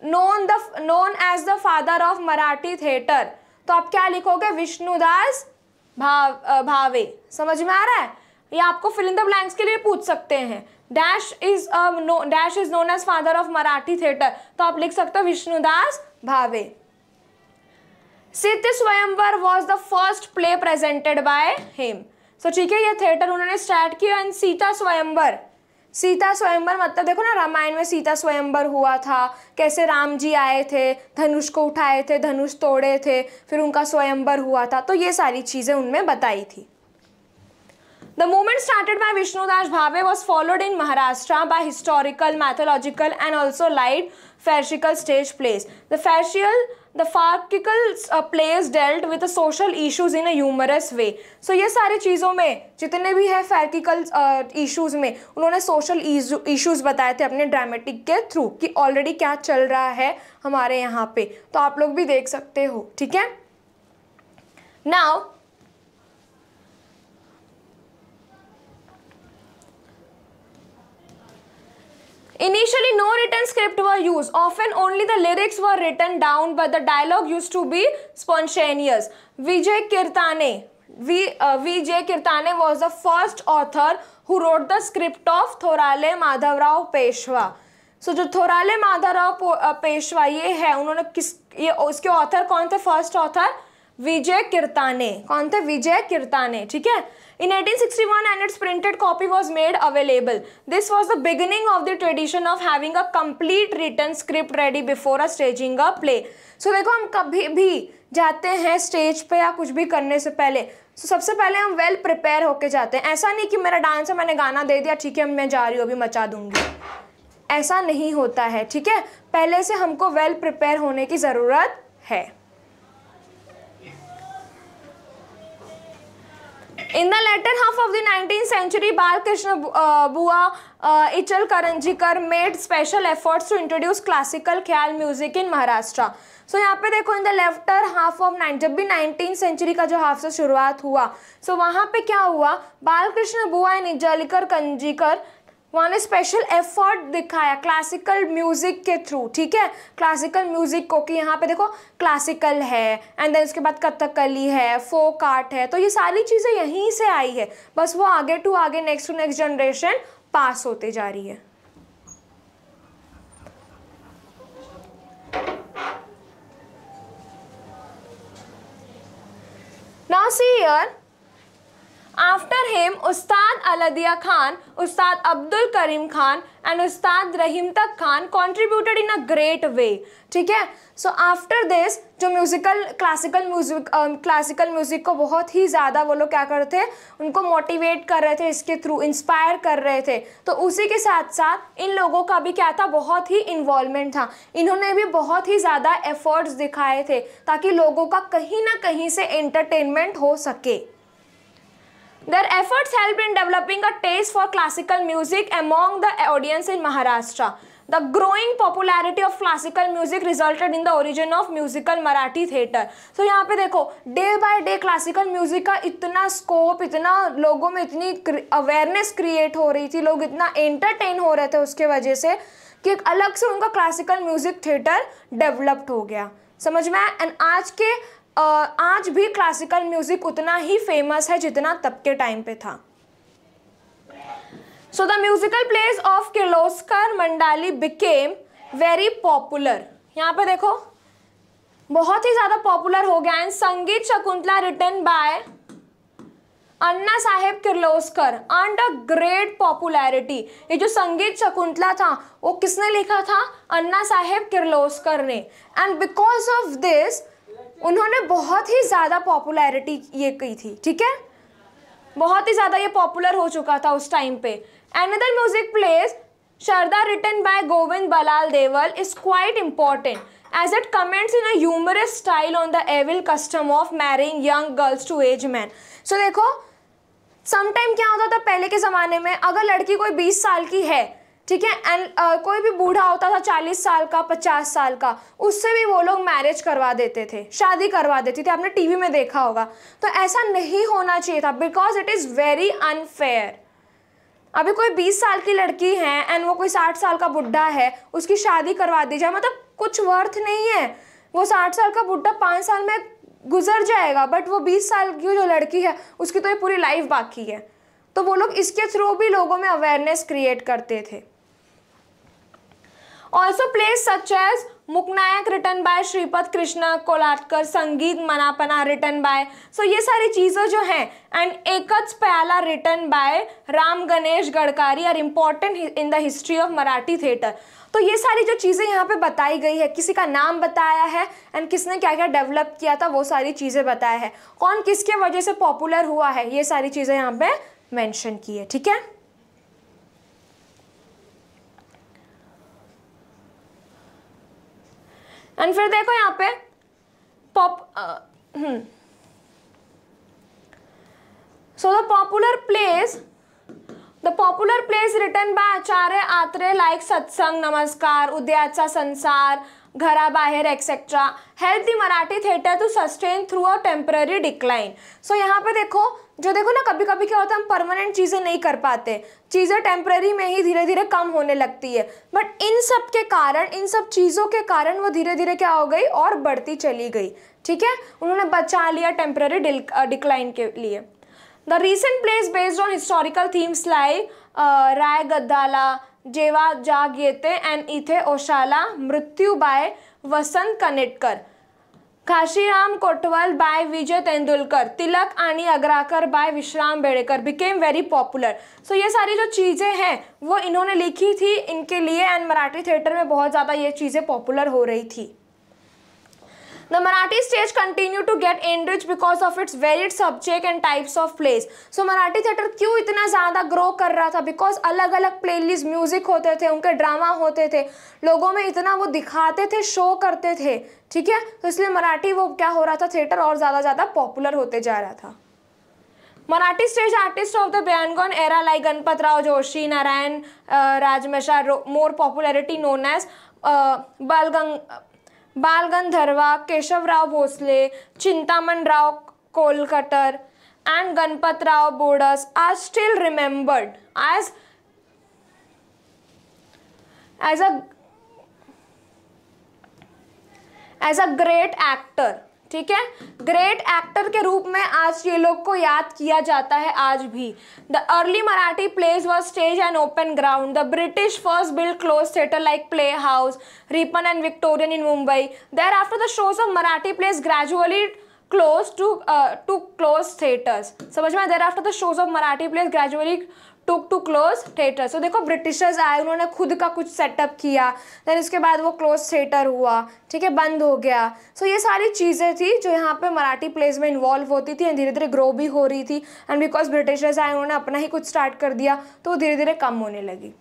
known the known as the father of Marathi theatre तो आप क्या लिखोगे विष्णुदास भाव भावे समझ में आ रहा है ये आपको फिल इन द ब्लैंक्स के लिए पूछ सकते हैं dash is dash is known as father of Marathi theatre तो आप लिख सकते हो Vishnudas Bhave Sita Swayamvar was the first play presented by him so ठीक है ये थिएटर उन्होंने स्टार्ट किया एंड सीता स्वयंवर सीता स्वयंवर मतलब देखो ना रामायण में सीता स्वयंवर हुआ था कैसे राम जी आए थे धनुष को उठाए थे धनुष तोड़े थे फिर उनका स्वयंवर हुआ था तो ये सारी चीज़ें उनमें बताई थी the movement started by Vishnudas Bhave was followed in Maharashtra by historical mythological and also light farcical stage plays the facial the farcical plays dealt with social issues in a humorous way so ये सारी चीज़ों में जितने भी है फैर्किकल uh, में उन्होंने social issues बताए थे अपने ड्रामेटिक के थ्रू कि ऑलरेडी क्या चल रहा है हमारे यहाँ पे तो आप लोग भी देख सकते हो ठीक है now Initially, no written script were used. Often, only the lyrics were written down, but the dialogue used to be spontaneous. Vijay Kirtane. V, uh, Vijay Kirtane was the first author who wrote the script of Thorale Madhavrao Peshwa. So so, जो थोराले माधाराव पेशवा ये है उन्होंने किस ये उसके author कौन थे first author विजय किरताने कौन थे विजय किरताने ठीक है In 1861 and its printed copy was made available. This was the beginning of the tradition of having a complete written script ready before a staging a play. So देखो हम कभी भी जाते हैं स्टेज पे या कुछ भी करने से पहले सो so, सबसे पहले हम वेल प्रिपेयर होके जाते हैं ऐसा नहीं कि मेरा डांस है मैंने गाना दे दिया ठीक है मैं जा रही हूँ अभी मचा दूंगी ऐसा नहीं होता है ठीक है पहले से हमको वेल प्रिपेयर होने की ज़रूरत है in the latter half of the nineteen century Balkrishna Bua Ichalkaranjikar made special efforts to introduce classical khayal music in Maharashtra so यहाँ पे देखो in the latter half of nine जब भी नाइनटीन सेंचुरी का जो हाफ से शुरुआत हुआ सो so वहाँ पे क्या हुआ बालकृष्ण बुआ एंड इचलकर कंजीकर वहाँ ने स्पेशल एफर्ट दिखाया क्लासिकल म्यूज़िक के थ्रू ठीक है क्लासिकल म्यूज़िक को कि यहाँ पे देखो क्लासिकल है एंड देन उसके बाद कथकली है फोक आर्ट है तो ये सारी चीज़ें यहीं से आई है बस वो आगे टू आगे next to next generation pass होते जा रही है Now see here, after him Ustad Alladiya Khan उस्ताद अब्दुल करीम Khan and Ustad Rahimat Khan contributed in a great way ठीक है सो आफ्टर दिस जो musical classical music classical music को बहुत ही ज़्यादा वो लोग क्या करते थे उनको मोटिवेट कर रहे थे इसके थ्रू इंस्पायर कर रहे थे तो उसी के साथ साथ इन लोगों का भी क्या था बहुत ही इन्वॉलमेंट था इन्होंने भी बहुत ही ज़्यादा एफर्ट्स दिखाए थे ताकि लोगों का कहीं ना कहीं से एंटरटेनमेंट हो सके Their efforts helped in developing a taste for classical music among the audience in Maharashtra. The growing popularity of classical music resulted in the origin of musical Marathi theater. So यहाँ पे देखो day by day classical music का इतना scope इतना लोगों में इतनी awareness create हो रही थी लोग इतना entertain हो रहे थे उसके वजह से कि एक अलग से उनका classical music theater developed हो गया समझ में आया एंड आज के आज भी क्लासिकल म्यूज़िक उतना ही फेमस है जितना तब के टाइम पे था so the musical plays of Kirloskar Mandali became very popular यहाँ पे देखो बहुत ही ज़्यादा पॉपुलर हो गया and Sangeet Shakuntala written by Anna Saheb Kirloskar and a great popularity ये जो संगीत शकुंतला था वो किसने लिखा था अन्ना साहेब किर्लोस्कर ने एंड बिकॉज ऑफ दिस उन्होंने बहुत ही ज़्यादा पॉपुलैरिटी ये की थी ठीक है बहुत ही ज़्यादा ये पॉपुलर हो चुका था उस टाइम पे another music plays Sharada written by Govind Ballal Deval is quite important as it comments in a humorous style on the evil custom of marrying young girls to age men. देखो समटाइम क्या होता था पहले के ज़माने में अगर लड़की कोई 20 साल की है ठीक है एंड uh, कोई भी बूढ़ा होता था चालीस साल का पचास साल का उससे भी वो लोग मैरिज करवा देते थे शादी करवा देते थे आपने टीवी में देखा होगा तो ऐसा नहीं होना चाहिए था because it is very unfair अभी कोई बीस साल की लड़की है एंड वो कोई साठ साल का बुढ़ा है उसकी शादी करवा दी जाए मतलब कुछ वर्थ नहीं है वो साठ साल का बुढ़ा पाँच साल में गुजर जाएगा बट वो बीस साल की जो लड़की है उसकी तो ये पूरी लाइफ बाकी है तो वो लोग इसके थ्रू भी लोगों में अवेयरनेस क्रिएट करते थे also plays such as Mooknayak written by Shripad Krishna Kolhatkar Sangeet Manapaman return bye सो ये सारी चीज़ें जो हैं and Ekach Pyala written by Ram Ganesh Gadkari are important in the history of Marathi theatre तो ये सारी जो चीज़ें यहाँ पे बताई गई है किसी का नाम बताया है एंड किसने क्या क्या डेवलप किया था वो सारी चीज़ें बताया है कौन किसके वजह से पॉपुलर हुआ है ये सारी चीज़ें यहाँ पे मैंशन की है ठीक है एंड फिर देखो यहाँ पे pop so the popular plays the popular plays written by Acharya Atre like Satsang Namaskar Udayacha Sansar Ghara Bahar etcetera helped the Marathi theatre to sustain through a temporary decline so यहाँ पे देखो जो देखो ना कभी कभी क्या होता है हम परमानेंट चीज़ें नहीं कर पाते चीज़ें टेम्प्रेरी में ही धीरे धीरे कम होने लगती है बट इन सब के कारण इन सब चीज़ों के कारण वो धीरे धीरे क्या हो गई और बढ़ती चली गई ठीक है उन्होंने बचा लिया टेम्प्रेरी डिक्लाइन के लिए the recent plays based on historical themes like Raigadala Jevha Jagte and Ithe Oshala Mrityu by Vasant Kanetkar Kashiram Kotwal by Vijay Tendulkar Tilak Ani Agarkar by Vishram Bedekar became very popular so ये सारी जो चीज़ें हैं वो इन्होंने लिखी थी इनके लिए एंड मराठी थिएटर में बहुत ज़्यादा ये चीज़ें पॉपुलर हो रही थी Marathi stage continue to get get rich because of its varied subject and types of plays so Marathi theatre क्यों इतना ज़्यादा ग्रो कर रहा था बिकॉज अलग अलग लिस्ट म्यूजिक होते थे उनके ड्रामा होते थे लोगों में इतना वो दिखाते थे शो करते थे ठीक है तो इसलिए मराठी वो क्या हो रहा था थिएटर और ज़्यादा ज़्यादा पॉपुलर होते जा रहा था Marathi stage artist of the bygone era like Ganpat Rao Joshi Narayan Rajhans more popularity known as गंग Balgandharva Keshavrao Bhosle Chintamanrao Kolhatkar and Ganpatrao Bodas are still remembered as as a as a great actor ठीक है ग्रेट एक्टर के रूप में आज ये लोग को याद किया जाता है आज भी the early Marathi plays was stage and open ground the British first build close theatre like play house Ripon and Victorian in Mumbai there after the shows of Marathi plays gradually close to to close theatres समझ में there after the shows of Marathi plays gradually took to close theatre so देखो Britishers आए उन्होंने खुद का कुछ setup किया then उसके बाद वो क्लोज थिएटर हुआ ठीक है बंद हो गया सो so, ये सारी चीज़ें थी जो यहाँ पे मराठी प्लेस में इन्वॉल्व होती थी एंड धीरे धीरे ग्रो भी हो रही थी एंड बिकॉज ब्रिटिशर्स आए उन्होंने अपना ही कुछ स्टार्ट कर दिया तो धीरे धीरे कम होने लगी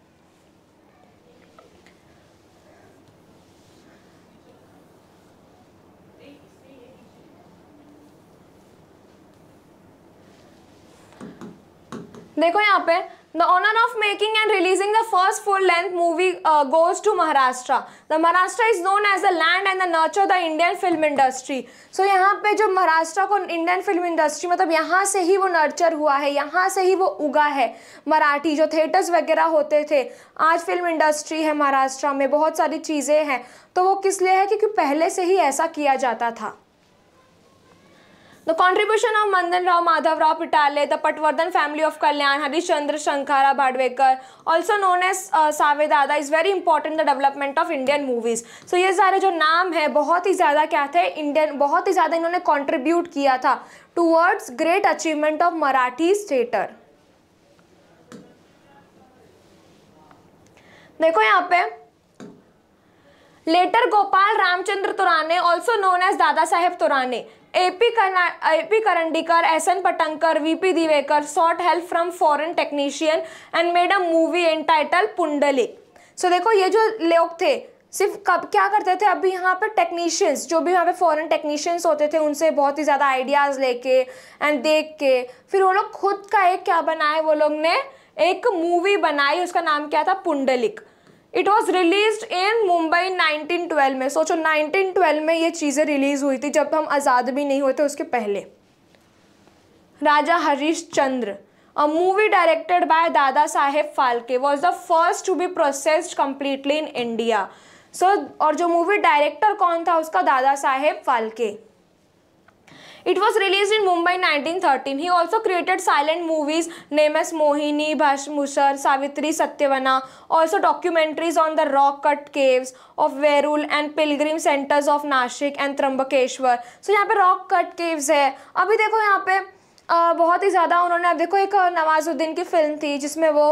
देखो यहाँ पे The honor of making and releasing the first full-length movie uh, goes to Maharashtra. The Maharashtra is known as the land and the nurture the Indian film industry. So यहाँ पे जो महाराष्ट्र को इंडियन फिल्म इंडस्ट्री मतलब यहाँ से ही वो nurture हुआ है यहाँ से ही वो उगा है मराठी जो थिएटर्स वगैरह होते थे आज फिल्म इंडस्ट्री है महाराष्ट्र में बहुत सारी चीज़ें हैं तो वो किस लिए है क्योंकि पहले से ही ऐसा किया जाता था the contribution of Madanrao Madhavrao Pitale the Patwardhan family of Kalyan Harishchandra Sakharam Bhatavdekar also known as Save Dada is very important the development of Indian movies so ये सारे जो नाम है बहुत ही ज़्यादा क्या थे इंडियन बहुत ही ज़्यादा इन्होंने कॉन्ट्रीब्यूट किया था towards great achievement of Marathi theatre देखो यहाँ पे later Gopal Ramchandra Torne also known as Dada Saheb Torne AP A AP Karandikar S N Patankar VP Divekar sought help from foreign technician and made a movie title Pundalik so देखो ये जो लोग थे सिर्फ कब क्या करते थे अभी यहाँ पर टेक्नीशियंस जो भी यहाँ पे फॉरेन टेक्नीशियंस होते थे उनसे बहुत ही ज़्यादा आइडियाज़ लेके एंड देख के फिर वो लोग खुद का एक क्या बनाए वो लोग ने एक मूवी बनाई उसका नाम क्या था Pundalik it was release in Mumbai 1912 में सोचो 1912 में ये चीज़ें रिलीज हुई थी जब हम आज़ाद भी नहीं हुए थे उसके पहले Raja Harish Chandra a movie directed by Dada Saheb Phalke was the first to be processed completely in India so और जो मूवी डायरेक्टर कौन था उसका दादा Saheb Phalke It was released in Mumbai in 1913. He also created silent movies named as Mohini, Bhashmushar, Savitri, Satyavana. Also documentaries on the rock cut caves of Verul and pilgrim centers of Nashik and Trambakeshwar. So यहाँ पे rock cut caves है अभी देखो यहाँ पे बहुत ही ज़्यादा उन्होंने अब देखो एक नवाजुद्दीन की फ़िल्म थी जिसमें वो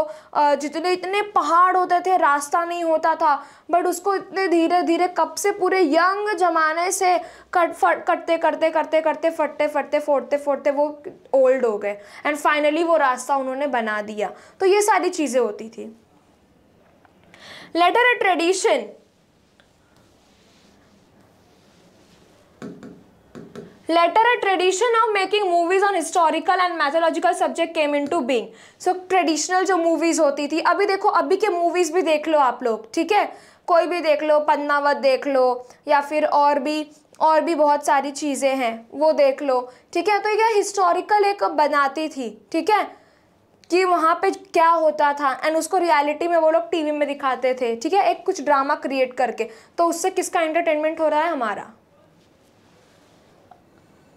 जितने इतने पहाड़ होते थे रास्ता नहीं होता था बट उसको इतने धीरे धीरे कब से पूरे यंग ज़माने से कट फट कटते करते करते करते फटते फटते फोड़ते फोड़ते वो ओल्ड हो गए एंड फाइनली वो रास्ता उन्होंने बना दिया तो ये सारी चीज़ें होती थी later a tradition Later, a tradition of making movies on historical and mythological subject came into being. So traditional जो movies होती थी अभी देखो अभी के movies भी देख लो आप लोग ठीक है कोई भी देख लो पन्नावत देख लो या फिर और भी और भी बहुत सारी चीज़ें हैं वो देख लो ठीक है तो यह हिस्टोरिकल एक बनाती थी ठीक है कि वहाँ पे क्या होता था एंड उसको रियलिटी में वो लोग टीवी में दिखाते थे ठीक है एक कुछ ड्रामा क्रिएट करके तो उससे किसका एंटरटेनमेंट हो रहा है हमारा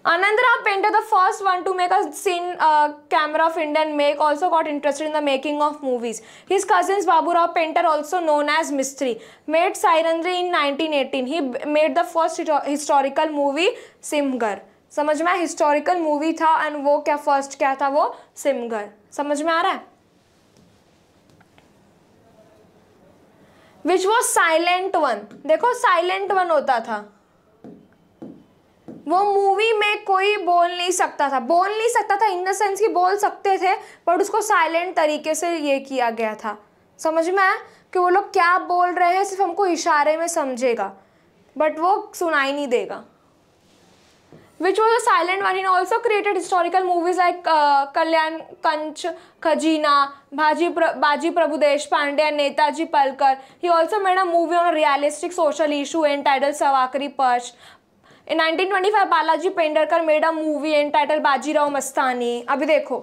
Anandra painted the first one to make a scene uh, camera of Indian make, also got interested in the making of movies. His cousins Babu Rao Painter, also known as Mystery, made Sairandri in 1918. He made the first historical movie Simgar. समझ में historical movie था and वो क्या first क्या था वो सिमगर समझ में आ रहा है विच वॉज साइलेंट वन देखो साइलेंट वन होता था वो मूवी में कोई बोल नहीं सकता था बोल नहीं सकता था इन द सेंस कि बोल सकते थे बट उसको साइलेंट तरीके से ये किया गया था समझ में आया कि वो लोग क्या बोल रहे हैं सिर्फ हमको इशारे में समझेगा बट वो सुनाई नहीं देगा which was a silent one in also created historical movies like Kalyan कंच खजीना भाजी प्र, Baji Prabhu Deshpande Netaji Palkar he also made a movie on realistic social issue and title Savkari Pash in 1925 Balaji Pendharkar made a movie and title Bajirao Mastani अभी देखो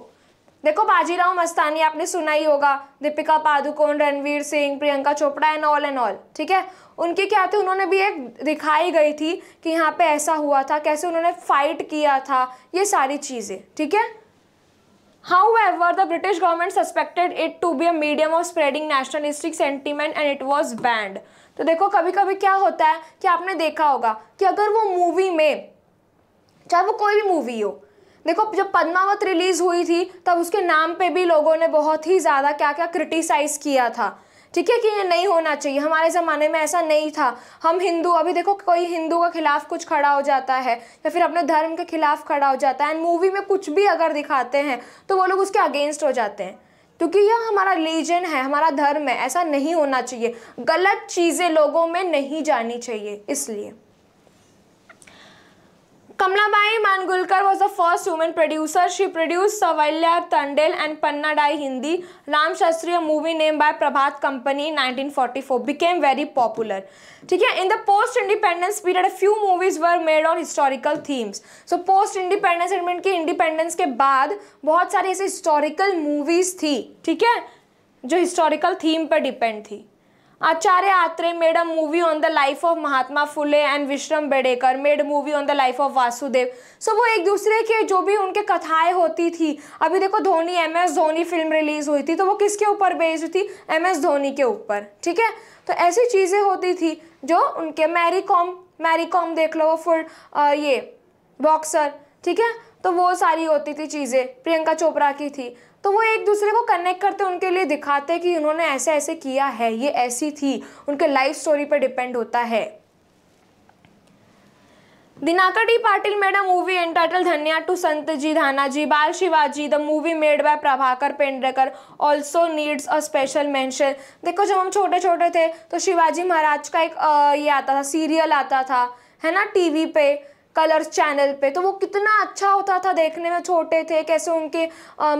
देखो बाजीराव मस्तानी आपने सुना ही होगा Deepika Padukone Ranveer Singh Priyanka Chopra and all and all ठीक है उनके क्या थे उन्होंने भी एक दिखाई गई थी कि यहाँ पे ऐसा हुआ था कैसे उन्होंने फाइट किया था ये सारी चीज़ें ठीक है ever the British government suspected it to be a medium of spreading nationalistic sentiment and it was banned तो देखो कभी कभी क्या होता है कि आपने देखा होगा कि अगर वो मूवी में चाहे वो कोई भी मूवी हो देखो जब पद्मावत रिलीज़ हुई थी तब उसके नाम पे भी लोगों ने बहुत ही ज़्यादा क्या क्या क्रिटिसाइज़ किया था ठीक है कि ये नहीं होना चाहिए हमारे ज़माने में ऐसा नहीं था हम हिंदू अभी देखो कोई हिंदू के खिलाफ कुछ खड़ा हो जाता है या फिर अपने धर्म के खिलाफ खड़ा हो जाता है एंड मूवी में कुछ भी अगर दिखाते हैं तो वो लोग उसके अगेंस्ट हो जाते हैं क्योंकि यह हमारा रिलीजन है हमारा धर्म है ऐसा नहीं होना चाहिए गलत चीज़ें लोगों में नहीं जानी चाहिए इसलिए Kamlabai Mangulkar was the first woman producer. She produced Savalya Tandel and Panna Dai Hindi. Ram Shastri, a movie named by Prabhat Company in 1944, became very popular. ठीक है in the post independence period few movies were made on historical themes so post independence एडमेंट की independence के बाद बहुत सारी ऐसी historical movies थी ठीक है जो हिस्टोरिकल थीम पर डिपेंड थी Acharya Atre made a movie on the life of Mahatma Phule and Vishram Bedekar made movie on the life of Vasudev so वो एक दूसरे के जो भी उनके कथाएं होती थी अभी देखो Dhoni M S Dhoni film release हुई थी तो वो किसके ऊपर बेस्ड थी एम एस धोनी के ऊपर ठीक है तो ऐसी चीज़ें होती थी जो उनके मैरी कॉम मैरी कॉम देख लो वो फुल ये बॉक्सर ठीक है तो वो सारी होती थी चीज़ें प्रियंका चोपड़ा की थी तो वो एक दूसरे को कनेक्ट करते हैं उनके लिए दिखाते हैं कि उन्होंने ऐसे ऐसे किया है ये ऐसी थी उनके लाइफ स्टोरी पर डिपेंड होता है Dinkar D Patil made a movie entitled Dhanya Te Santaji Dhanaji Bal Shivaji the movie made by Prabhakar Pendharkar also needs a special mention देखो जब हम छोटे छोटे थे तो शिवाजी महाराज का एक आ, ये आता था सीरियल आता था है ना टीवी पे कलर्स चैनल पे तो वो कितना अच्छा होता था देखने में छोटे थे कैसे उनकी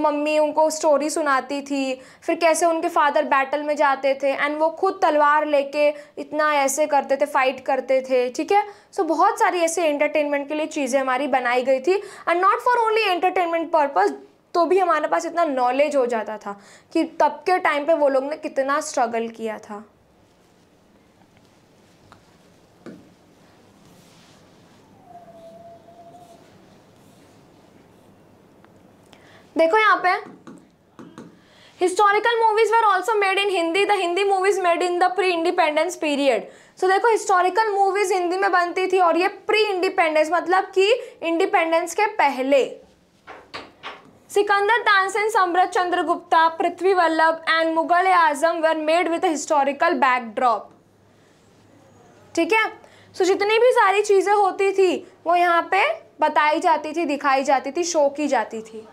मम्मी उनको स्टोरी सुनाती थी फिर कैसे उनके फादर बैटल में जाते थे एंड वो खुद तलवार लेके इतना ऐसे करते थे फाइट करते थे ठीक है सो so, बहुत सारी ऐसे एंटरटेनमेंट के लिए चीज़ें हमारी बनाई गई थी and not for only entertainment purpose तो भी हमारे पास इतना नॉलेज हो जाता था कि तब के टाइम पे वो लोग ने कितना स्ट्रगल किया था देखो यहाँ पे historical movies were also made in Hindi the Hindi movies made in the pre independence period so देखो हिस्टोरिकल मूवीज हिंदी में बनती थी और ये प्री इंडिपेंडेंस मतलब कि इंडिपेंडेंस के पहले Sikandar Tansen Chandra Gupta Prithvi Vallabh and Mughal Azam were made with historical backdrop ठीक है सो so, जितनी भी सारी चीज़ें होती थी वो यहाँ पे बताई जाती थी दिखाई जाती थी शो की जाती थी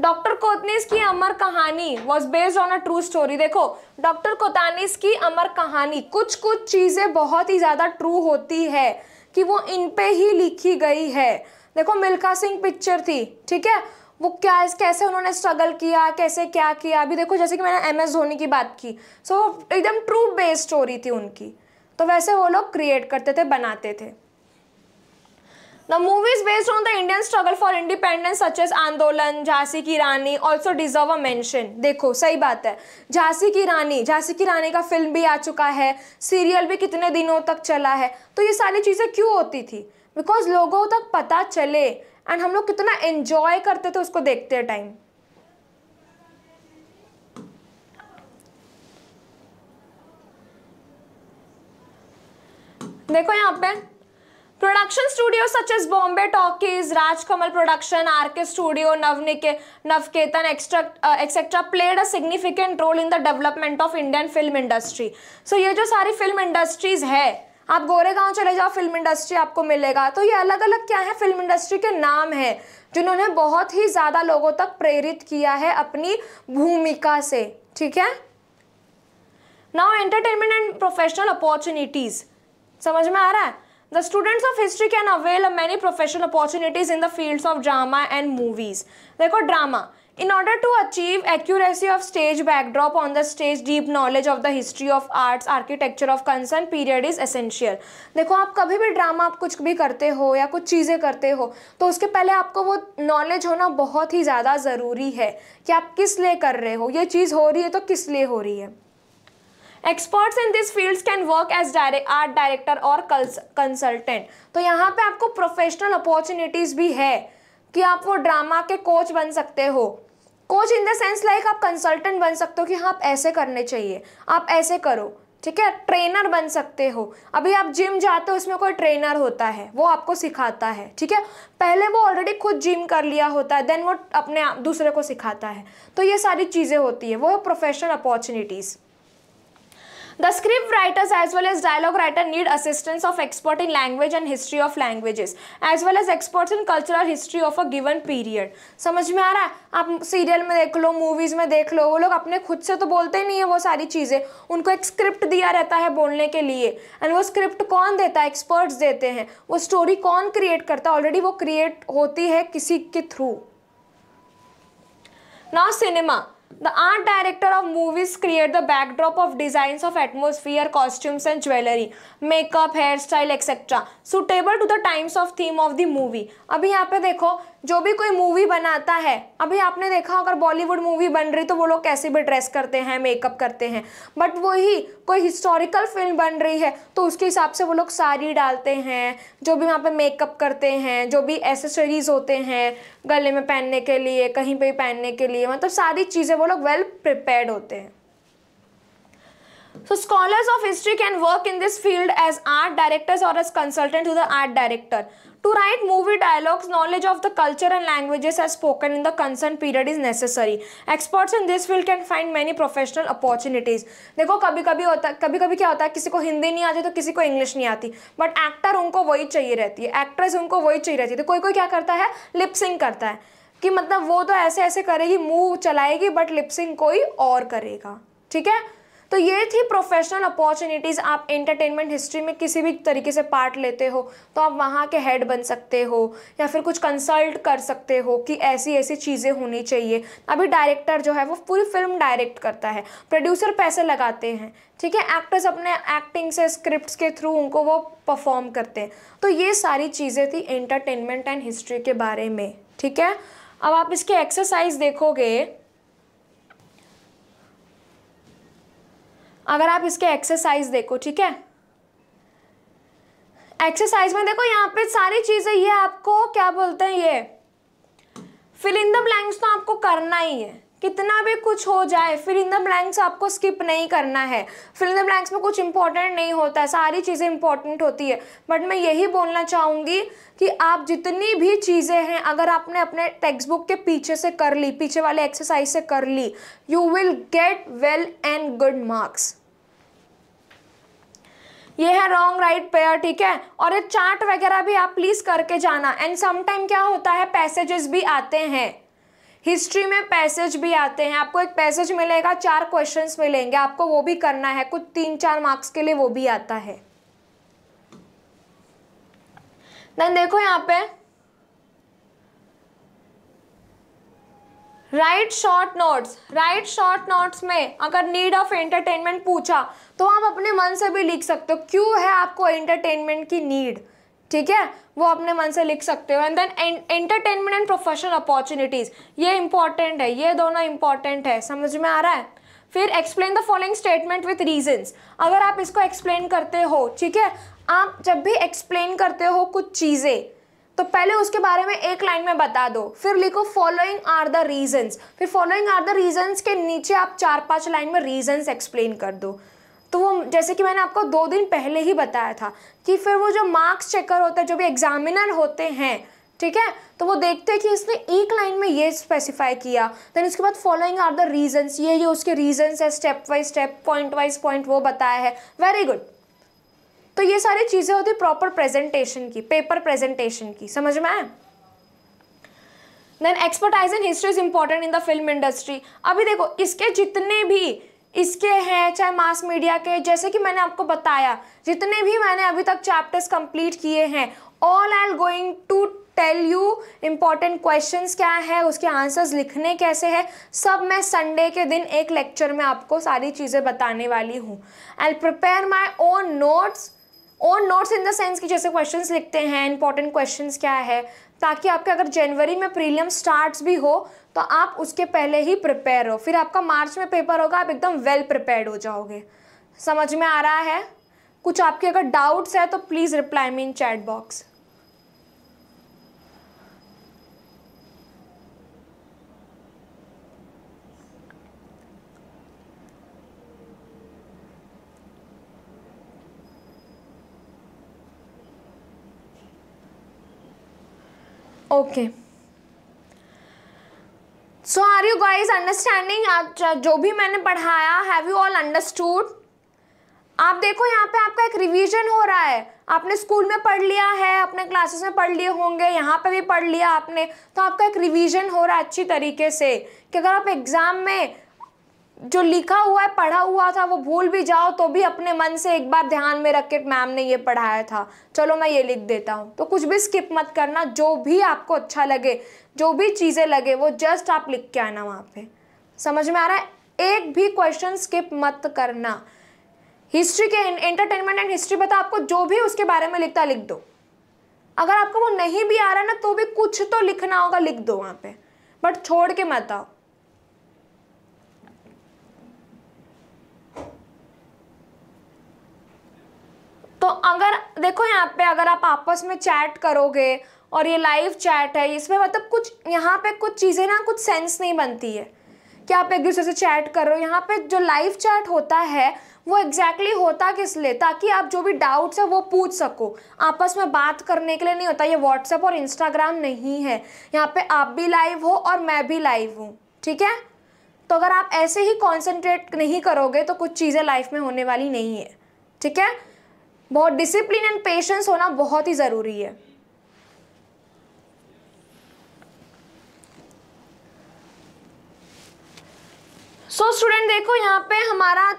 डॉक्टर कोतनीस की अमर कहानी was based on a true story देखो डॉक्टर कोतानीस की अमर कहानी कुछ कुछ चीज़ें बहुत ही ज़्यादा ट्रू होती है कि वो इन पे ही लिखी गई है देखो मिल्खा सिंह पिक्चर थी ठीक है वो क्या कैसे उन्होंने स्ट्रगल किया कैसे क्या किया अभी देखो जैसे कि मैंने एम एस धोनी की बात की सो so, एकदम ट्रू बेस्ड स्टोरी थी उनकी तो वैसे वो लोग क्रिएट करते थे बनाते थे The movies based on the Indian struggle for independence such as Andolan, Jhansi Ki Rani also deserve a mention. देखो सही बात है झांसी की रानी झांसी की रानी का फिल्म भी आ चुका है सीरियल भी कितने दिनों तक चला है तो ये सारी चीज़ें क्यों होती थी बिकॉज लोगों तक पता चले एंड हम लोग कितना एंजॉय करते थे उसको देखते टाइम देखो यहाँ पे production studio such as Bombay talkies Rajkamal production R K studio नवनिके Navketan extra etcetera played a significant role in the development of Indian film industry so ये जो सारी फिल्म इंडस्ट्रीज है आप गोरेगांव चले जाओ फिल्म इंडस्ट्री आपको मिलेगा तो ये अलग अलग क्या है फिल्म इंडस्ट्री के नाम है जिन्होंने बहुत ही ज़्यादा लोगों तक प्रेरित किया है अपनी भूमिका से ठीक है now entertainment and professional opportunities समझ में आ रहा है The students of history can avail many professional opportunities in the fields of drama and movies. देखो drama. In order to achieve accuracy of stage backdrop on the stage, deep knowledge of the history of arts, architecture of concern period is essential. देखो आप कभी भी drama आप कुछ भी करते हो या कुछ चीज़ें करते हो तो उसके पहले आपको वो नॉलेज होना बहुत ही ज़्यादा ज़रूरी है कि आप किस लिए कर रहे हो ये चीज़ हो रही है तो किस लिए हो रही है experts in this fields can work as direct art director और कंसल्टेंट तो यहाँ पे आपको प्रोफेशनल अपॉर्चुनिटीज भी है कि आप वो ड्रामा के कोच बन सकते हो coach in the sense like आप कंसल्टेंट बन सकते हो कि हाँ आप ऐसे करने चाहिए आप ऐसे करो ठीक है ट्रेनर बन सकते हो अभी आप जिम जाते हो उसमें कोई ट्रेनर होता है वो आपको सिखाता है ठीक है पहले वो ऑलरेडी खुद जिम कर लिया होता है देन वो अपने आप दूसरे को सिखाता है तो ये सारी चीज़ें होती है वो professional opportunities the script writers as well as dialogue writer need assistance of expert in language and history of languages as well as experts in cultural history of a given period समझ में आ रहा है आप serial में देख लो movies में देख लो वो लोग अपने खुद से तो बोलते नहीं है वो सारी चीज़ें उनको एक स्क्रिप्ट दिया रहता है बोलने के लिए एंड वो स्क्रिप्ट कौन देता है एक्सपर्ट देते हैं वो स्टोरी कौन क्रिएट करता है ऑलरेडी वो क्रिएट होती है किसी के through now cinema The art director of movies create the backdrop of designs of atmosphere, costumes and jewelry, makeup, hairstyle, etc. Suitable to the times of theme of the movie. अभी यहाँ पे देखो जो भी कोई मूवी बनाता है अभी आपने देखा अगर बॉलीवुड मूवी बन रही तो वो लोग कैसे भी ड्रेस करते हैं मेकअप करते हैं बट वही कोई हिस्टोरिकल फिल्म बन रही है तो उसके हिसाब से वो लोग साड़ी डालते हैं जो भी वहाँ पे मेकअप करते हैं जो भी एसेसरीज होते हैं गले में पहनने के लिए कहीं पर पहनने के लिए मतलब सारी चीज़ें वो लोग वेल प्रिपेयर होते हैं so scholars of history can work in this field as art directors और as consultant to the art director To write movie dialogues, knowledge of the culture and languages as spoken in the concerned period is necessary. Experts in this field can find many professional opportunities. देखो कभी कभी होता कभी कभी क्या होता है किसी को हिंदी नहीं आती तो किसी को इंग्लिश नहीं आती बट एक्टर उनको वही चाहिए रहती है एक्ट्रेस उनको वही चाहिए रहती है तो कोई कोई क्या करता है लिपसिंग करता है कि मतलब वो तो ऐसे ऐसे करेगी मुंह चलाएगी बट लिपसिंग कोई और करेगा ठीक है तो ये थी प्रोफेशनल अपॉर्चुनिटीज़ आप एंटरटेनमेंट हिस्ट्री में किसी भी तरीके से पार्ट लेते हो तो आप वहाँ के हेड बन सकते हो या फिर कुछ कंसल्ट कर सकते हो कि ऐसी ऐसी चीज़ें होनी चाहिए अभी डायरेक्टर जो है वो पूरी फिल्म डायरेक्ट करता है प्रोड्यूसर पैसे लगाते हैं ठीक है एक्टर्स अपने एक्टिंग से स्क्रिप्ट के थ्रू उनको वो परफॉर्म करते हैं तो ये सारी चीज़ें थी एंटरटेनमेंट एंड हिस्ट्री के बारे में ठीक है अब आप इसके एक्सरसाइज देखोगे अगर आप इसके एक्सरसाइज देखो ठीक है एक्सरसाइज में देखो यहाँ पे सारी चीज़ें ये आपको क्या बोलते हैं ये फिलिंग द ब्लैंक्स तो आपको करना ही है कितना भी कुछ हो जाए फिर इन द ब्लैंक्स आपको स्किप नहीं करना है फिर इन द ब्लैंक्स में कुछ इंपॉर्टेंट नहीं होता है सारी चीज़ें इंपॉर्टेंट होती है बट मैं यही बोलना चाहूँगी कि आप जितनी भी चीज़ें हैं अगर आपने अपने टेक्स्ट बुक के पीछे से कर ली पीछे वाले एक्सरसाइज से कर ली you will get well and good marks ये है रॉन्ग राइट पेयर ठीक है और ये चार्ट वगैरह भी आप प्लीज़ करके जाना एंड समटाइम क्या होता है पैसेजेस भी आते हैं हिस्ट्री में पैसेज भी आते हैं आपको एक पैसेज मिलेगा चार क्वेश्चंस मिलेंगे आपको वो भी करना है कुछ तीन चार मार्क्स के लिए वो भी आता है देन देखो यहाँ पे write short notes write short notes में अगर नीड ऑफ एंटरटेनमेंट पूछा तो आप अपने मन से भी लिख सकते हो क्यों है आपको एंटरटेनमेंट की नीड ठीक है वो अपने मन से लिख सकते हो and then entertainment and professional opportunities ये इंपॉर्टेंट है ये दोनों इंपॉर्टेंट है समझ में आ रहा है फिर explain the following statement with reasons अगर आप इसको एक्सप्लेन करते हो ठीक है आप जब भी एक्सप्लेन करते हो कुछ चीज़ें तो पहले उसके बारे में एक लाइन में बता दो फिर लिखो फॉलोइंग आर द रीजन्स फिर फॉलोइंग आर द रीजन्स के नीचे आप चार पांच लाइन में रीजन्स एक्सप्लेन कर दो तो वो जैसे कि मैंने आपको दो दिन पहले ही बताया था कि फिर वो जो मार्क्स चेकर होता है जो भी एग्जामिनर होते हैं ठीक है तो वो देखते हैं कि इसने एक लाइन में ये स्पेसिफाई किया देन उसके बाद फॉलोइंग आर द रीजंस ये ये उसके रीजंस है step by step point wise point वो बताया है वेरी गुड तो ये सारी चीज़ें होती प्रॉपर प्रेजेंटेशन की पेपर प्रेजेंटेशन की समझ में आए then expertise in history is important in the film industry अभी देखो इसके जितने भी इसके हैं चाहे मास मीडिया के जैसे कि मैंने आपको बताया जितने भी मैंने अभी तक चैप्टर्स कंप्लीट किए हैं all I going to tell you important questions क्या है उसके आंसर्स लिखने कैसे हैं सब मैं संडे के दिन एक लेक्चर में आपको सारी चीज़ें बताने वाली हूँ I prepare my own notes own notes in the sense कि जैसे क्वेश्चन लिखते हैं इंपॉर्टेंट क्वेश्चन क्या है ताकि आपके अगर जनवरी में प्रीलियम स्टार्ट भी हो तो आप उसके पहले ही प्रिपेयर हो फिर आपका मार्च में पेपर होगा आप एकदम वेल प्रिपेयर्ड हो जाओगे समझ में आ रहा है कुछ आपके अगर डाउट्स है तो please reply me in chat box okay okay. You guys understanding जो भी मैंने पढ़ाया हैव यू ऑल अंडरस्टूड आप देखो यहाँ पे आपका एक रिवीजन हो रहा है आपने स्कूल में पढ़ लिया है अपने क्लासेस में पढ़ लिए होंगे यहाँ पे भी पढ़ लिया आपने तो आपका एक रिवीजन हो रहा है अच्छी तरीके से कि अगर आप एग्ज़ाम में जो लिखा हुआ है पढ़ा हुआ था वो भूल भी जाओ तो भी अपने मन से एक बार ध्यान में रख के मैम ने ये पढ़ाया था चलो मैं ये लिख देता हूँ तो कुछ भी स्किप मत करना जो भी आपको अच्छा लगे जो भी चीज़ें लगे वो जस्ट आप लिख के आना वहाँ पे समझ में आ रहा है एक भी क्वेश्चन स्किप मत करना हिस्ट्री के एंटरटेनमेंट एंड हिस्ट्री बता आपको जो भी उसके बारे में लिखता लिख दो अगर आपको वो नहीं भी आ रहा ना तो भी कुछ तो लिखना होगा लिख दो वहाँ पे बट छोड़ के मत आओ तो अगर देखो यहाँ पे अगर आप आपस में चैट करोगे और ये लाइव चैट है इसमें मतलब कुछ यहाँ पे कुछ चीज़ें ना कुछ सेंस नहीं बनती है कि आप एक दूसरे से चैट कर रहे हो यहाँ पे जो लाइव चैट होता है वो एग्जैक्टली exactly होता किस लिए ताकि आप जो भी डाउट्स है वो पूछ सको आपस में बात करने के लिए नहीं होता ये व्हाट्सएप और इंस्टाग्राम नहीं है यहाँ पे आप भी लाइव हो और मैं भी लाइव हूँ ठीक है तो अगर आप ऐसे ही कॉन्सेंट्रेट नहीं करोगे तो कुछ चीज़ें लाइफ में होने वाली नहीं है ठीक है बहुत डिसिप्लिन एंड पेशेंस होना बहुत ही ज़रूरी है सो so, स्टूडेंट देखो यहाँ पे हमारा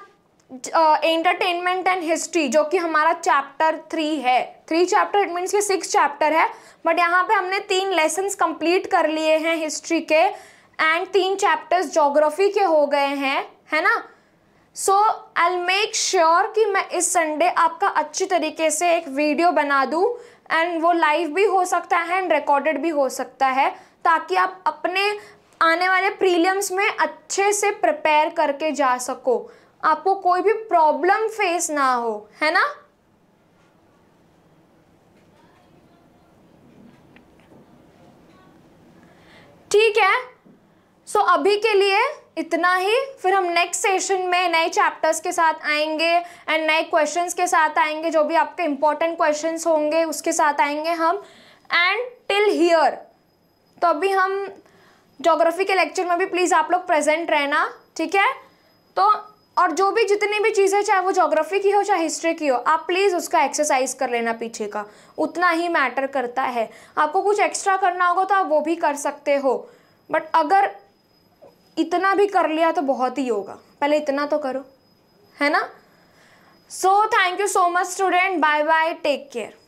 एंटरटेनमेंट एंड हिस्ट्री जो कि हमारा चैप्टर थ्री है थ्री चैप्टर इट मीन्स के सिक्स चैप्टर है बट यहाँ पे हमने तीन लेसन्स कंप्लीट कर लिए हैं हिस्ट्री के एंड तीन चैप्टर्स जोग्राफी के हो गए हैं है ना सो आई मेक श्योर कि मैं इस संडे आपका अच्छी तरीके से एक वीडियो बना दूँ एंड वो लाइव भी हो सकता है एंड रिकॉर्डेड भी हो सकता है ताकि आप अपने आने वाले प्रीलियम्स में अच्छे से प्रिपेयर करके जा सको आपको कोई भी प्रॉब्लम फेस ना हो है ना ठीक है सो so, अभी के लिए इतना ही फिर हम नेक्स्ट सेशन में नए चैप्टर्स के साथ आएंगे एंड नए क्वेश्चंस के साथ आएंगे जो भी आपके इंपॉर्टेंट क्वेश्चंस होंगे उसके साथ आएंगे हम एंड टिल हियर तो अभी हम जोग्राफी के लेक्चर में भी प्लीज़ आप लोग प्रेजेंट रहना ठीक है तो और जो भी जितनी भी चीज़ें चाहे वो जोग्राफी की हो चाहे हिस्ट्री की हो आप प्लीज़ उसका एक्सरसाइज कर लेना पीछे का उतना ही मैटर करता है आपको कुछ एक्स्ट्रा करना होगा तो आप वो भी कर सकते हो बट अगर इतना भी कर लिया तो बहुत ही होगा पहले इतना तो करो है ना so thank you so much student bye bye take care